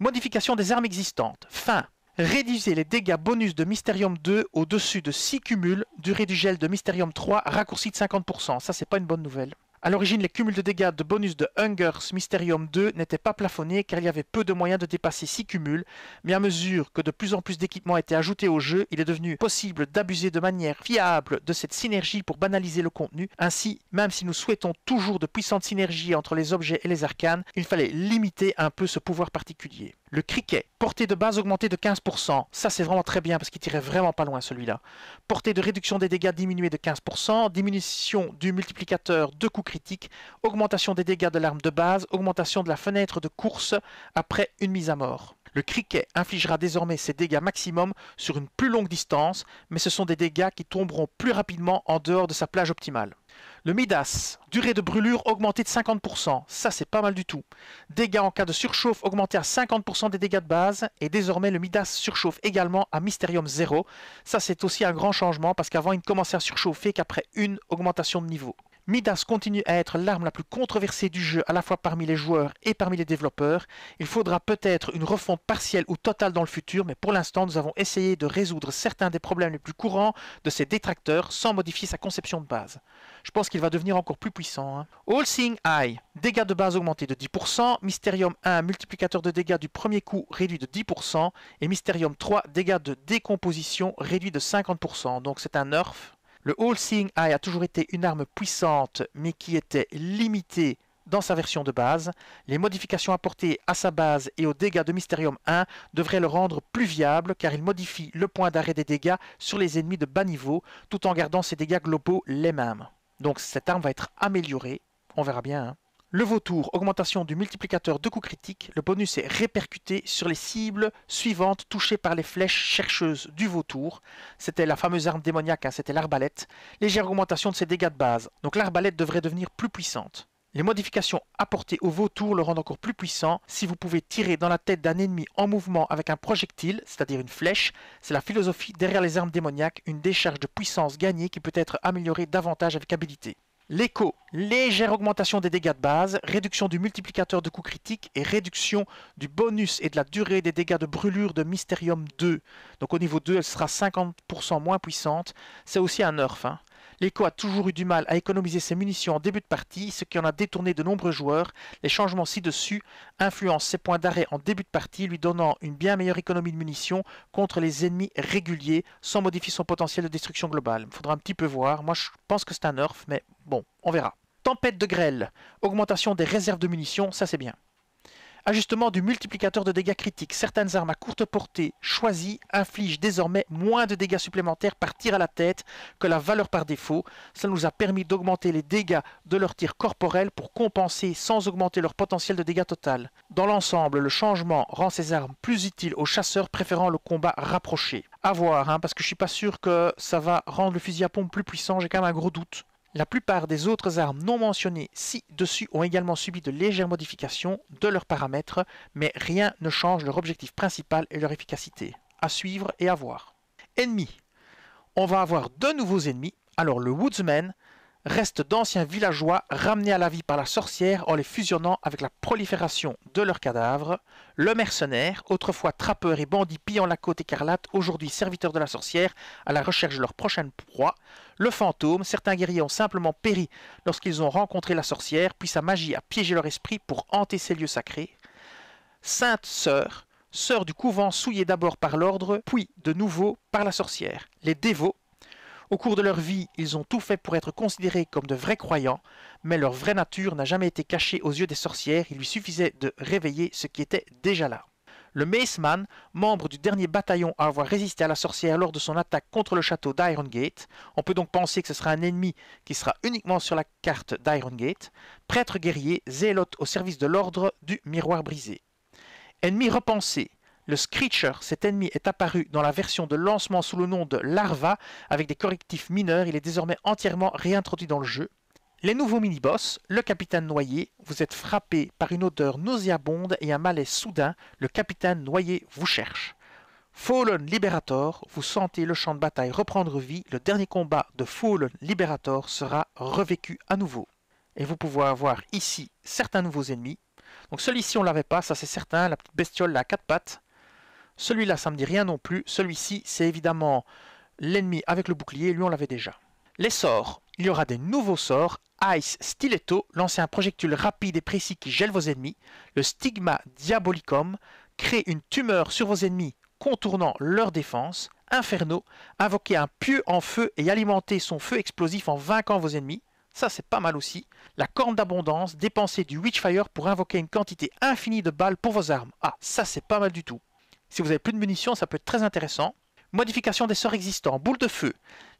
Modification des armes existantes. Fin. Réduisez les dégâts bonus de Mysterium 2 au-dessus de 6 cumuls, durée du gel de Mysterium 3 raccourcie de 50%. Ça, c'est pas une bonne nouvelle. A l'origine, les cumuls de dégâts de bonus de Hunger's Mysterium 2 n'étaient pas plafonnés car il y avait peu de moyens de dépasser 6 cumuls, mais à mesure que de plus en plus d'équipements étaient ajoutés au jeu, il est devenu possible d'abuser de manière fiable de cette synergie pour banaliser le contenu. Ainsi, même si nous souhaitons toujours de puissantes synergies entre les objets et les arcanes, il fallait limiter un peu ce pouvoir particulier. Le criquet, portée de base augmentée de 15%. Ça, c'est vraiment très bien parce qu'il tirait vraiment pas loin celui-là. Portée de réduction des dégâts diminuée de 15%. Diminution du multiplicateur de coups critiques. Augmentation des dégâts de l'arme de base. Augmentation de la fenêtre de course après une mise à mort. Le criquet infligera désormais ses dégâts maximum sur une plus longue distance, mais ce sont des dégâts qui tomberont plus rapidement en dehors de sa plage optimale. Le Midas, durée de brûlure augmentée de 50%, ça c'est pas mal du tout. Dégâts en cas de surchauffe augmentés à 50% des dégâts de base, et désormais le Midas surchauffe également à Mysterium 0. Ça c'est aussi un grand changement, parce qu'avant il ne commençait à surchauffer qu'après une augmentation de niveau. Midas continue à être l'arme la plus controversée du jeu à la fois parmi les joueurs et parmi les développeurs. Il faudra peut-être une refonte partielle ou totale dans le futur, mais pour l'instant nous avons essayé de résoudre certains des problèmes les plus courants de ses détracteurs sans modifier sa conception de base. Je pense qu'il va devenir encore plus puissant. Hein. All Seeing Eye, dégâts de base augmentés de 10%, Mysterium 1, multiplicateur de dégâts du premier coup réduit de 10%, et Mysterium 3, dégâts de décomposition réduit de 50%. Donc c'est un nerf. Le All-Seeing Eye a toujours été une arme puissante, mais qui était limitée dans sa version de base. Les modifications apportées à sa base et aux dégâts de Mysterium 1 devraient le rendre plus viable, car il modifie le point d'arrêt des dégâts sur les ennemis de bas niveau, tout en gardant ses dégâts globaux les mêmes. Donc cette arme va être améliorée, on verra bien. Hein. Le vautour, augmentation du multiplicateur de coups critiques. Le bonus est répercuté sur les cibles suivantes touchées par les flèches chercheuses du vautour. C'était la fameuse arme démoniaque, hein, c'était l'arbalète. Légère augmentation de ses dégâts de base. Donc l'arbalète devrait devenir plus puissante. Les modifications apportées au vautour le rendent encore plus puissant. Si vous pouvez tirer dans la tête d'un ennemi en mouvement avec un projectile, c'est-à-dire une flèche, c'est la philosophie derrière les armes démoniaques, une décharge de puissance gagnée qui peut être améliorée davantage avec habilité. L'écho, légère augmentation des dégâts de base, réduction du multiplicateur de coûts critiques et réduction du bonus et de la durée des dégâts de brûlure de Mysterium 2. Donc au niveau 2, elle sera 50% moins puissante. C'est aussi un nerf. Hein. L'écho a toujours eu du mal à économiser ses munitions en début de partie, ce qui en a détourné de nombreux joueurs. Les changements ci-dessus influencent ses points d'arrêt en début de partie, lui donnant une bien meilleure économie de munitions contre les ennemis réguliers, sans modifier son potentiel de destruction globale. Il faudra un petit peu voir. Moi, je pense que c'est un nerf, mais bon, on verra. Tempête de grêle, augmentation des réserves de munitions, ça c'est bien. Ajustement du multiplicateur de dégâts critiques. Certaines armes à courte portée choisies infligent désormais moins de dégâts supplémentaires par tir à la tête que la valeur par défaut. Cela nous a permis d'augmenter les dégâts de leurs tirs corporels pour compenser sans augmenter leur potentiel de dégâts total. Dans l'ensemble, le changement rend ces armes plus utiles aux chasseurs préférant le combat rapproché. A voir, hein, parce que je suis pas sûr que ça va rendre le fusil à pompe plus puissant, j'ai quand même un gros doute. La plupart des autres armes non mentionnées ci-dessus ont également subi de légères modifications de leurs paramètres, mais rien ne change leur objectif principal et leur efficacité. À suivre et à voir. Ennemis. On va avoir deux nouveaux ennemis. Alors le Woodsman, Reste d'anciens villageois ramenés à la vie par la sorcière en les fusionnant avec la prolifération de leurs cadavres, le mercenaire, autrefois trappeur et bandit pillant la côte écarlate, aujourd'hui serviteur de la sorcière à la recherche de leur prochaine proie, le fantôme, certains guerriers ont simplement péri lorsqu'ils ont rencontré la sorcière, puis sa magie a piégé leur esprit pour hanter ces lieux sacrés, sainte sœur, sœur du couvent souillée d'abord par l'ordre, puis de nouveau par la sorcière, les dévots, au cours de leur vie, ils ont tout fait pour être considérés comme de vrais croyants, mais leur vraie nature n'a jamais été cachée aux yeux des sorcières, il lui suffisait de réveiller ce qui était déjà là. Le Man, membre du dernier bataillon à avoir résisté à la sorcière lors de son attaque contre le château d'Iron Gate, on peut donc penser que ce sera un ennemi qui sera uniquement sur la carte d'Iron Gate, prêtre guerrier, zélote au service de l'ordre du miroir brisé. Ennemi repensé, le Screecher, cet ennemi est apparu dans la version de lancement sous le nom de Larva, avec des correctifs mineurs, il est désormais entièrement réintroduit dans le jeu. Les nouveaux mini-boss, le capitaine noyé, vous êtes frappé par une odeur nauséabonde et un malaise soudain, le capitaine noyé vous cherche. Fallen Liberator, vous sentez le champ de bataille reprendre vie, le dernier combat de Fallen Liberator sera revécu à nouveau. Et vous pouvez avoir ici certains nouveaux ennemis. Donc celui-ci on l'avait pas, ça c'est certain, la petite bestiole là à quatre pattes. Celui-là, ça me dit rien non plus. Celui-ci, c'est évidemment l'ennemi avec le bouclier. Lui, on l'avait déjà. Les sorts. Il y aura des nouveaux sorts. Ice Stiletto, lancez un projectile rapide et précis qui gèle vos ennemis. Le Stigma Diabolicum, crée une tumeur sur vos ennemis contournant leur défense. Inferno, invoquer un pieu en feu et alimenter son feu explosif en vainquant vos ennemis. Ça, c'est pas mal aussi. La corne d'abondance, dépenser du Witchfire pour invoquer une quantité infinie de balles pour vos armes. Ah, ça, c'est pas mal du tout. Si vous avez plus de munitions, ça peut être très intéressant. Modification des sorts existants, boule de feu.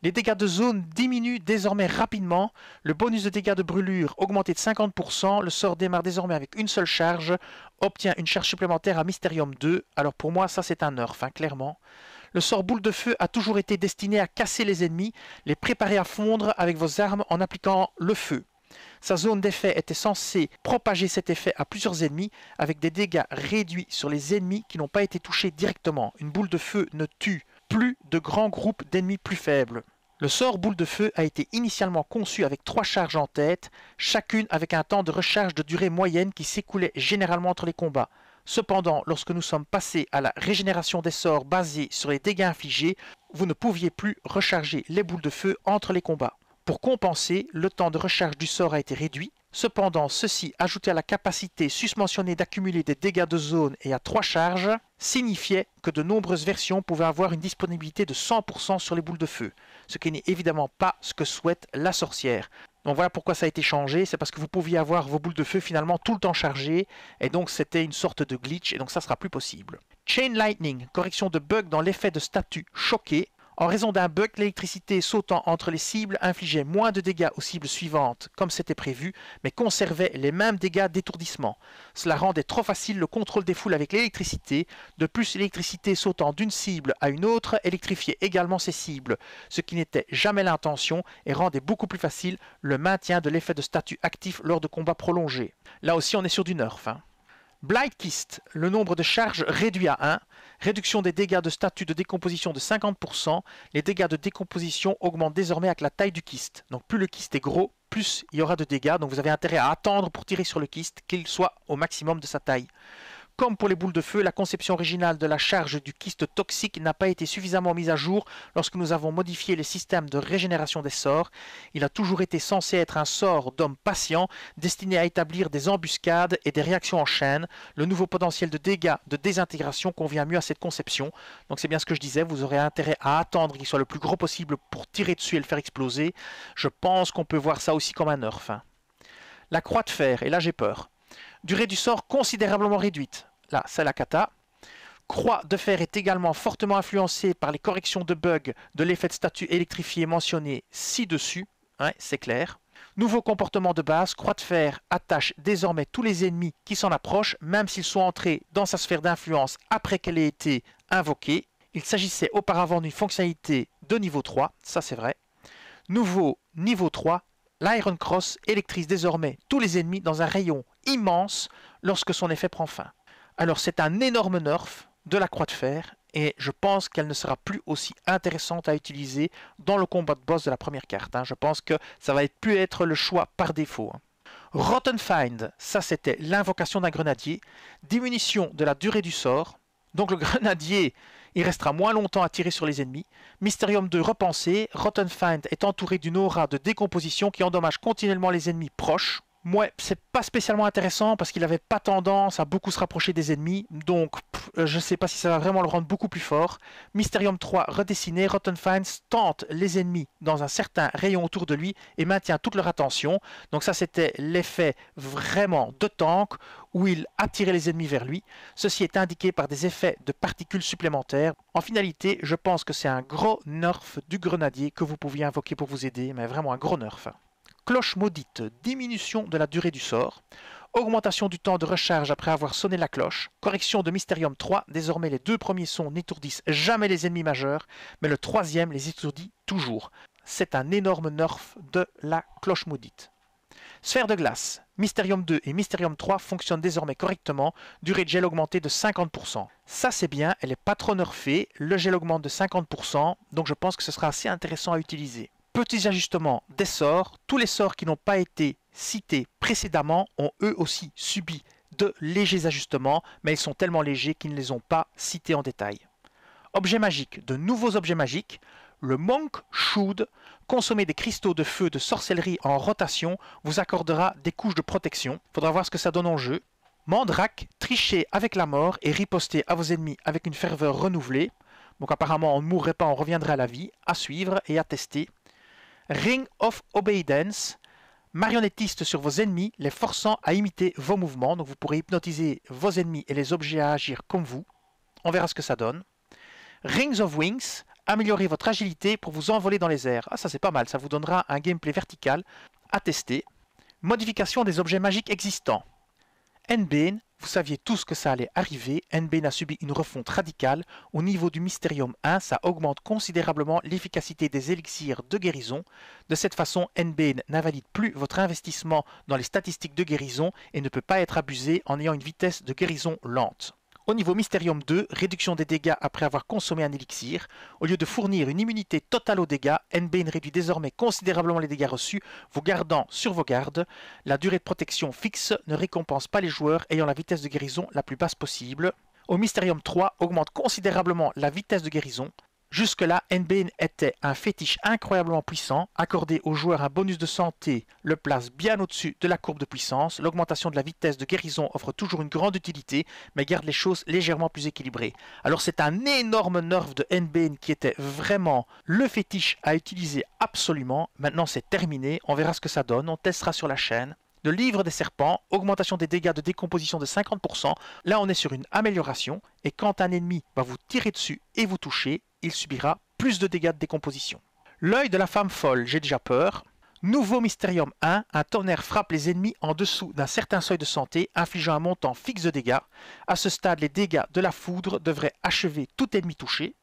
Les dégâts de zone diminuent désormais rapidement. Le bonus de dégâts de brûlure augmenté de 50%. Le sort démarre désormais avec une seule charge. Obtient une charge supplémentaire à Mysterium 2. Alors pour moi, ça c'est un nerf, hein, clairement. Le sort boule de feu a toujours été destiné à casser les ennemis, les préparer à fondre avec vos armes en appliquant le feu. Sa zone d'effet était censée propager cet effet à plusieurs ennemis avec des dégâts réduits sur les ennemis qui n'ont pas été touchés directement. Une boule de feu ne tue plus de grands groupes d'ennemis plus faibles. Le sort boule de feu a été initialement conçu avec trois charges en tête, chacune avec un temps de recharge de durée moyenne qui s'écoulait généralement entre les combats. Cependant, lorsque nous sommes passés à la régénération des sorts basée sur les dégâts infligés, vous ne pouviez plus recharger les boules de feu entre les combats. Pour compenser, le temps de recharge du sort a été réduit. Cependant, ceci, ajouté à la capacité suspensionnée d'accumuler des dégâts de zone et à 3 charges, signifiait que de nombreuses versions pouvaient avoir une disponibilité de 100% sur les boules de feu, ce qui n'est évidemment pas ce que souhaite la sorcière. Donc voilà pourquoi ça a été changé, c'est parce que vous pouviez avoir vos boules de feu finalement tout le temps chargées, et donc c'était une sorte de glitch, et donc ça sera plus possible. Chain Lightning, correction de bug dans l'effet de statut choqué, en raison d'un bug, l'électricité sautant entre les cibles infligeait moins de dégâts aux cibles suivantes, comme c'était prévu, mais conservait les mêmes dégâts d'étourdissement. Cela rendait trop facile le contrôle des foules avec l'électricité. De plus, l'électricité sautant d'une cible à une autre électrifiait également ses cibles, ce qui n'était jamais l'intention et rendait beaucoup plus facile le maintien de l'effet de statut actif lors de combats prolongés. Là aussi, on est sur du nerf. Hein. Blight Kist, le nombre de charges réduit à 1, réduction des dégâts de statut de décomposition de 50%, les dégâts de décomposition augmentent désormais avec la taille du kist. Donc plus le kist est gros, plus il y aura de dégâts, donc vous avez intérêt à attendre pour tirer sur le kist, qu'il soit au maximum de sa taille. Comme pour les boules de feu, la conception originale de la charge du kyste toxique n'a pas été suffisamment mise à jour lorsque nous avons modifié les systèmes de régénération des sorts. Il a toujours été censé être un sort d'homme patient destiné à établir des embuscades et des réactions en chaîne. Le nouveau potentiel de dégâts de désintégration convient mieux à cette conception. Donc c'est bien ce que je disais, vous aurez intérêt à attendre qu'il soit le plus gros possible pour tirer dessus et le faire exploser. Je pense qu'on peut voir ça aussi comme un nerf. La croix de fer, et là j'ai peur. Durée du sort considérablement réduite. Là, c'est la cata. Croix de fer est également fortement influencée par les corrections de bugs de l'effet de statut électrifié mentionné ci-dessus. Hein, c'est clair. Nouveau comportement de base, Croix de Fer attache désormais tous les ennemis qui s'en approchent, même s'ils sont entrés dans sa sphère d'influence après qu'elle ait été invoquée. Il s'agissait auparavant d'une fonctionnalité de niveau 3, ça c'est vrai. Nouveau niveau 3, l'Iron Cross électrise désormais tous les ennemis dans un rayon immense lorsque son effet prend fin. Alors c'est un énorme nerf de la croix de fer et je pense qu'elle ne sera plus aussi intéressante à utiliser dans le combat de boss de la première carte. Hein. Je pense que ça va être, plus être le choix par défaut. Hein. Rotten Find, ça c'était l'invocation d'un grenadier, diminution de la durée du sort. Donc le grenadier il restera moins longtemps à tirer sur les ennemis. Mysterium 2 repensé, Rotten Find est entouré d'une aura de décomposition qui endommage continuellement les ennemis proches. Moi, c'est pas spécialement intéressant parce qu'il n'avait pas tendance à beaucoup se rapprocher des ennemis. Donc, je euh, je sais pas si ça va vraiment le rendre beaucoup plus fort. Mysterium 3 redessiné, Rotten Fines tente les ennemis dans un certain rayon autour de lui et maintient toute leur attention. Donc ça, c'était l'effet vraiment de tank où il attirait les ennemis vers lui. Ceci est indiqué par des effets de particules supplémentaires. En finalité, je pense que c'est un gros nerf du grenadier que vous pouviez invoquer pour vous aider, mais vraiment un gros nerf cloche maudite, diminution de la durée du sort, augmentation du temps de recharge après avoir sonné la cloche, correction de Mysterium 3, désormais les deux premiers sons n'étourdissent jamais les ennemis majeurs, mais le troisième les étourdit toujours. C'est un énorme nerf de la cloche maudite. Sphère de glace, Mysterium 2 et Mysterium 3 fonctionnent désormais correctement, durée de gel augmentée de 50%. Ça c'est bien, elle est pas trop nerfée, le gel augmente de 50%, donc je pense que ce sera assez intéressant à utiliser petits ajustements des sorts. Tous les sorts qui n'ont pas été cités précédemment ont eux aussi subi de légers ajustements, mais ils sont tellement légers qu'ils ne les ont pas cités en détail. Objets magiques, de nouveaux objets magiques. Le Monk Shood, consommer des cristaux de feu de sorcellerie en rotation, vous accordera des couches de protection. Faudra voir ce que ça donne en jeu. Mandrake, tricher avec la mort et riposter à vos ennemis avec une ferveur renouvelée. Donc apparemment on ne mourrait pas, on reviendrait à la vie, à suivre et à tester. Ring of Obedience, marionnettiste sur vos ennemis, les forçant à imiter vos mouvements. Donc vous pourrez hypnotiser vos ennemis et les objets à agir comme vous. On verra ce que ça donne. Rings of Wings, améliorer votre agilité pour vous envoler dans les airs. Ah ça c'est pas mal, ça vous donnera un gameplay vertical à tester. Modification des objets magiques existants. NBN, vous saviez tous que ça allait arriver, NBN a subi une refonte radicale. Au niveau du Mysterium 1, ça augmente considérablement l'efficacité des élixirs de guérison. De cette façon, NBN n'invalide plus votre investissement dans les statistiques de guérison et ne peut pas être abusé en ayant une vitesse de guérison lente. Au niveau Mysterium 2, réduction des dégâts après avoir consommé un élixir. Au lieu de fournir une immunité totale aux dégâts, NBN réduit désormais considérablement les dégâts reçus, vous gardant sur vos gardes. La durée de protection fixe ne récompense pas les joueurs ayant la vitesse de guérison la plus basse possible. Au Mysterium 3, augmente considérablement la vitesse de guérison. Jusque-là, NBN était un fétiche incroyablement puissant, accordé au joueur un bonus de santé le place bien au-dessus de la courbe de puissance, l'augmentation de la vitesse de guérison offre toujours une grande utilité, mais garde les choses légèrement plus équilibrées. Alors c'est un énorme nerf de NBN qui était vraiment le fétiche à utiliser absolument, maintenant c'est terminé, on verra ce que ça donne, on testera sur la chaîne. Le livre des serpents, augmentation des dégâts de décomposition de 50%, là on est sur une amélioration, et quand un ennemi va vous tirer dessus et vous toucher, il subira plus de dégâts de décomposition. L'œil de la femme folle, j'ai déjà peur. Nouveau mystérium 1, un tonnerre frappe les ennemis en dessous d'un certain seuil de santé, infligeant un montant fixe de dégâts. À ce stade, les dégâts de la foudre devraient achever tout ennemi touché.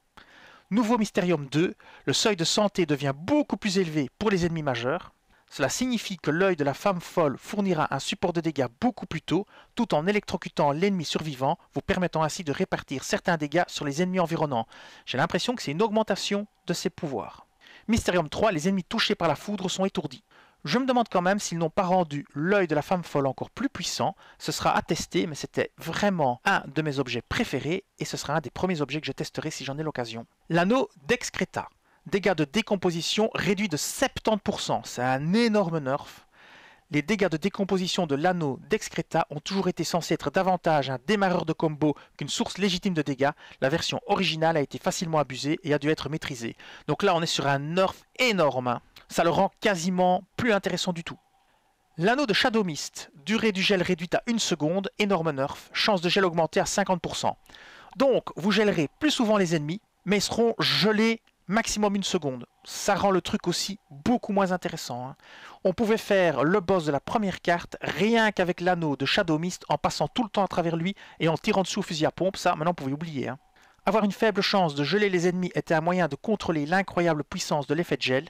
Nouveau Mysterium 2, le seuil de santé devient beaucoup plus élevé pour les ennemis majeurs. Cela signifie que l'œil de la femme folle fournira un support de dégâts beaucoup plus tôt, tout en électrocutant l'ennemi survivant, vous permettant ainsi de répartir certains dégâts sur les ennemis environnants. J'ai l'impression que c'est une augmentation de ses pouvoirs. Mysterium 3, les ennemis touchés par la foudre sont étourdis. Je me demande quand même s'ils n'ont pas rendu l'œil de la femme folle encore plus puissant. Ce sera à tester, mais c'était vraiment un de mes objets préférés et ce sera un des premiers objets que je testerai si j'en ai l'occasion. L'anneau d'Excreta. Dégâts de décomposition réduits de 70%. C'est un énorme nerf. Les dégâts de décomposition de l'anneau d'Excreta ont toujours été censés être davantage un démarreur de combo qu'une source légitime de dégâts. La version originale a été facilement abusée et a dû être maîtrisée. Donc là, on est sur un nerf énorme. Hein. Ça le rend quasiment plus intéressant du tout. L'anneau de Shadow Mist, durée du gel réduite à 1 seconde, énorme nerf, chance de gel augmentée à 50%. Donc, vous gèlerez plus souvent les ennemis, mais seront gelés maximum une seconde. Ça rend le truc aussi beaucoup moins intéressant. Hein. On pouvait faire le boss de la première carte rien qu'avec l'anneau de Shadow Mist en passant tout le temps à travers lui et en tirant dessus au fusil à pompe, ça maintenant on pouvait oublier. Hein. Avoir une faible chance de geler les ennemis était un moyen de contrôler l'incroyable puissance de l'effet de gel,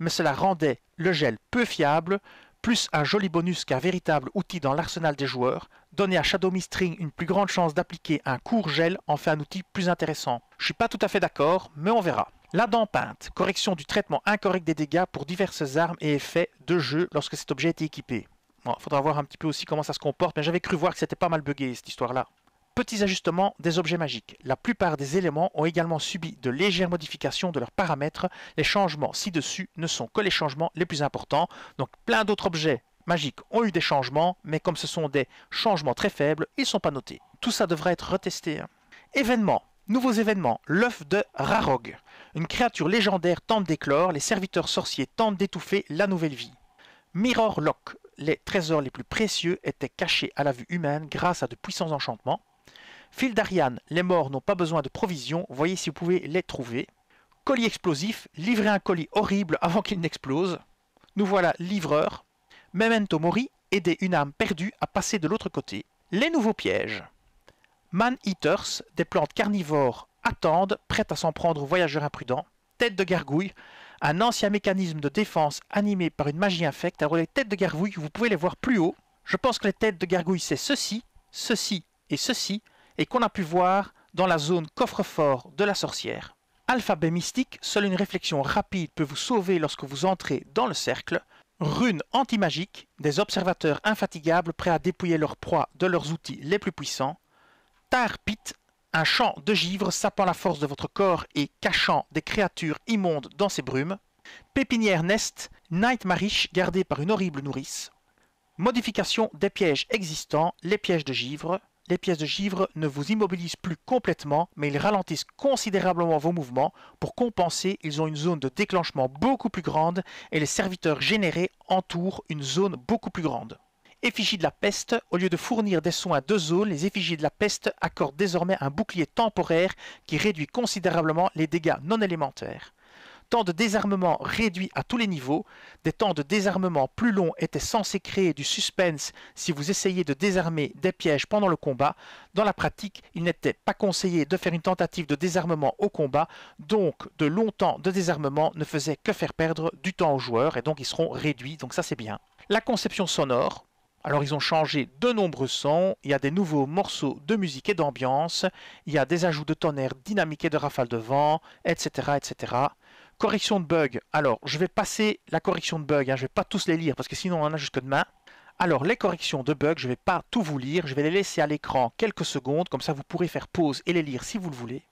mais cela rendait le gel peu fiable, plus un joli bonus qu'un véritable outil dans l'arsenal des joueurs, donner à Shadow Ring une plus grande chance d'appliquer un court gel en fait un outil plus intéressant. Je suis pas tout à fait d'accord, mais on verra. La dent peinte, correction du traitement incorrect des dégâts pour diverses armes et effets de jeu lorsque cet objet été équipé. Bon, faudra voir un petit peu aussi comment ça se comporte, mais j'avais cru voir que c'était pas mal buggé cette histoire-là. Petits ajustements des objets magiques. La plupart des éléments ont également subi de légères modifications de leurs paramètres. Les changements ci-dessus ne sont que les changements les plus importants. Donc plein d'autres objets magiques ont eu des changements, mais comme ce sont des changements très faibles, ils ne sont pas notés. Tout ça devrait être retesté. Hein. Événements. Nouveaux événements. L'œuf de Rarog. Une créature légendaire tente d'éclore, les serviteurs sorciers tentent d'étouffer la nouvelle vie. Mirror Lock, les trésors les plus précieux étaient cachés à la vue humaine grâce à de puissants enchantements. Fil d'Ariane, les morts n'ont pas besoin de provisions, voyez si vous pouvez les trouver. Colis explosif, livrer un colis horrible avant qu'il n'explose. Nous voilà livreur. Memento Mori, aider une âme perdue à passer de l'autre côté. Les nouveaux pièges. Man-eaters, des plantes carnivores attendent, prêtes à s'en prendre aux voyageurs imprudents. Tête de gargouille, un ancien mécanisme de défense animé par une magie infecte. Alors les têtes de gargouille, vous pouvez les voir plus haut. Je pense que les têtes de gargouille, c'est ceci, ceci et ceci, et qu'on a pu voir dans la zone coffre-fort de la sorcière. Alphabet mystique, seule une réflexion rapide peut vous sauver lorsque vous entrez dans le cercle. Rune anti-magiques, des observateurs infatigables prêts à dépouiller leur proie de leurs outils les plus puissants. Tar un champ de givre sapant la force de votre corps et cachant des créatures immondes dans ses brumes. Pépinière Nest, Nightmarish gardée par une horrible nourrice. Modification des pièges existants, les pièges de givre. Les pièges de givre ne vous immobilisent plus complètement, mais ils ralentissent considérablement vos mouvements. Pour compenser, ils ont une zone de déclenchement beaucoup plus grande et les serviteurs générés entourent une zone beaucoup plus grande. Effigie de la peste, au lieu de fournir des soins à deux zones, les effigies de la peste accordent désormais un bouclier temporaire qui réduit considérablement les dégâts non élémentaires. Temps de désarmement réduit à tous les niveaux, des temps de désarmement plus longs étaient censés créer du suspense si vous essayez de désarmer des pièges pendant le combat. Dans la pratique, il n'était pas conseillé de faire une tentative de désarmement au combat, donc de longs temps de désarmement ne faisaient que faire perdre du temps aux joueurs et donc ils seront réduits, donc ça c'est bien. La conception sonore, alors ils ont changé de nombreux sons, il y a des nouveaux morceaux de musique et d'ambiance, il y a des ajouts de tonnerre dynamique et de rafales de vent, etc. etc. Correction de bugs. Alors je vais passer la correction de bugs, hein. je ne vais pas tous les lire parce que sinon on en a jusque demain. Alors les corrections de bugs, je ne vais pas tout vous lire, je vais les laisser à l'écran quelques secondes, comme ça vous pourrez faire pause et les lire si vous le voulez.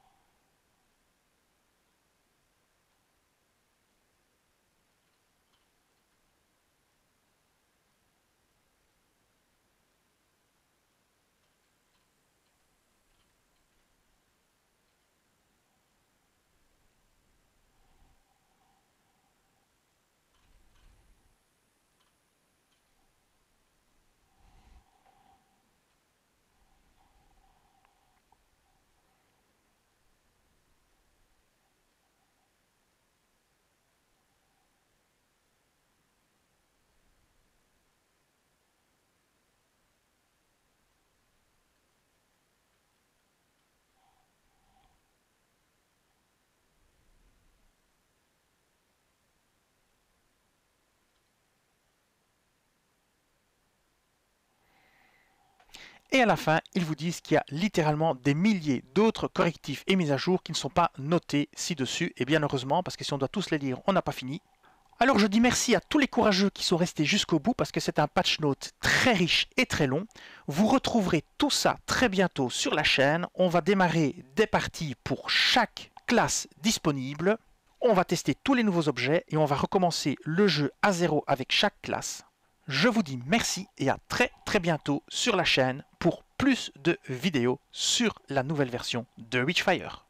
Et à la fin, ils vous disent qu'il y a littéralement des milliers d'autres correctifs et mises à jour qui ne sont pas notés ci-dessus. Et bien heureusement, parce que si on doit tous les lire, on n'a pas fini. Alors je dis merci à tous les courageux qui sont restés jusqu'au bout parce que c'est un patch note très riche et très long. Vous retrouverez tout ça très bientôt sur la chaîne. On va démarrer des parties pour chaque classe disponible. On va tester tous les nouveaux objets et on va recommencer le jeu à zéro avec chaque classe. Je vous dis merci et à très très bientôt sur la chaîne pour plus de vidéos sur la nouvelle version de Witchfire.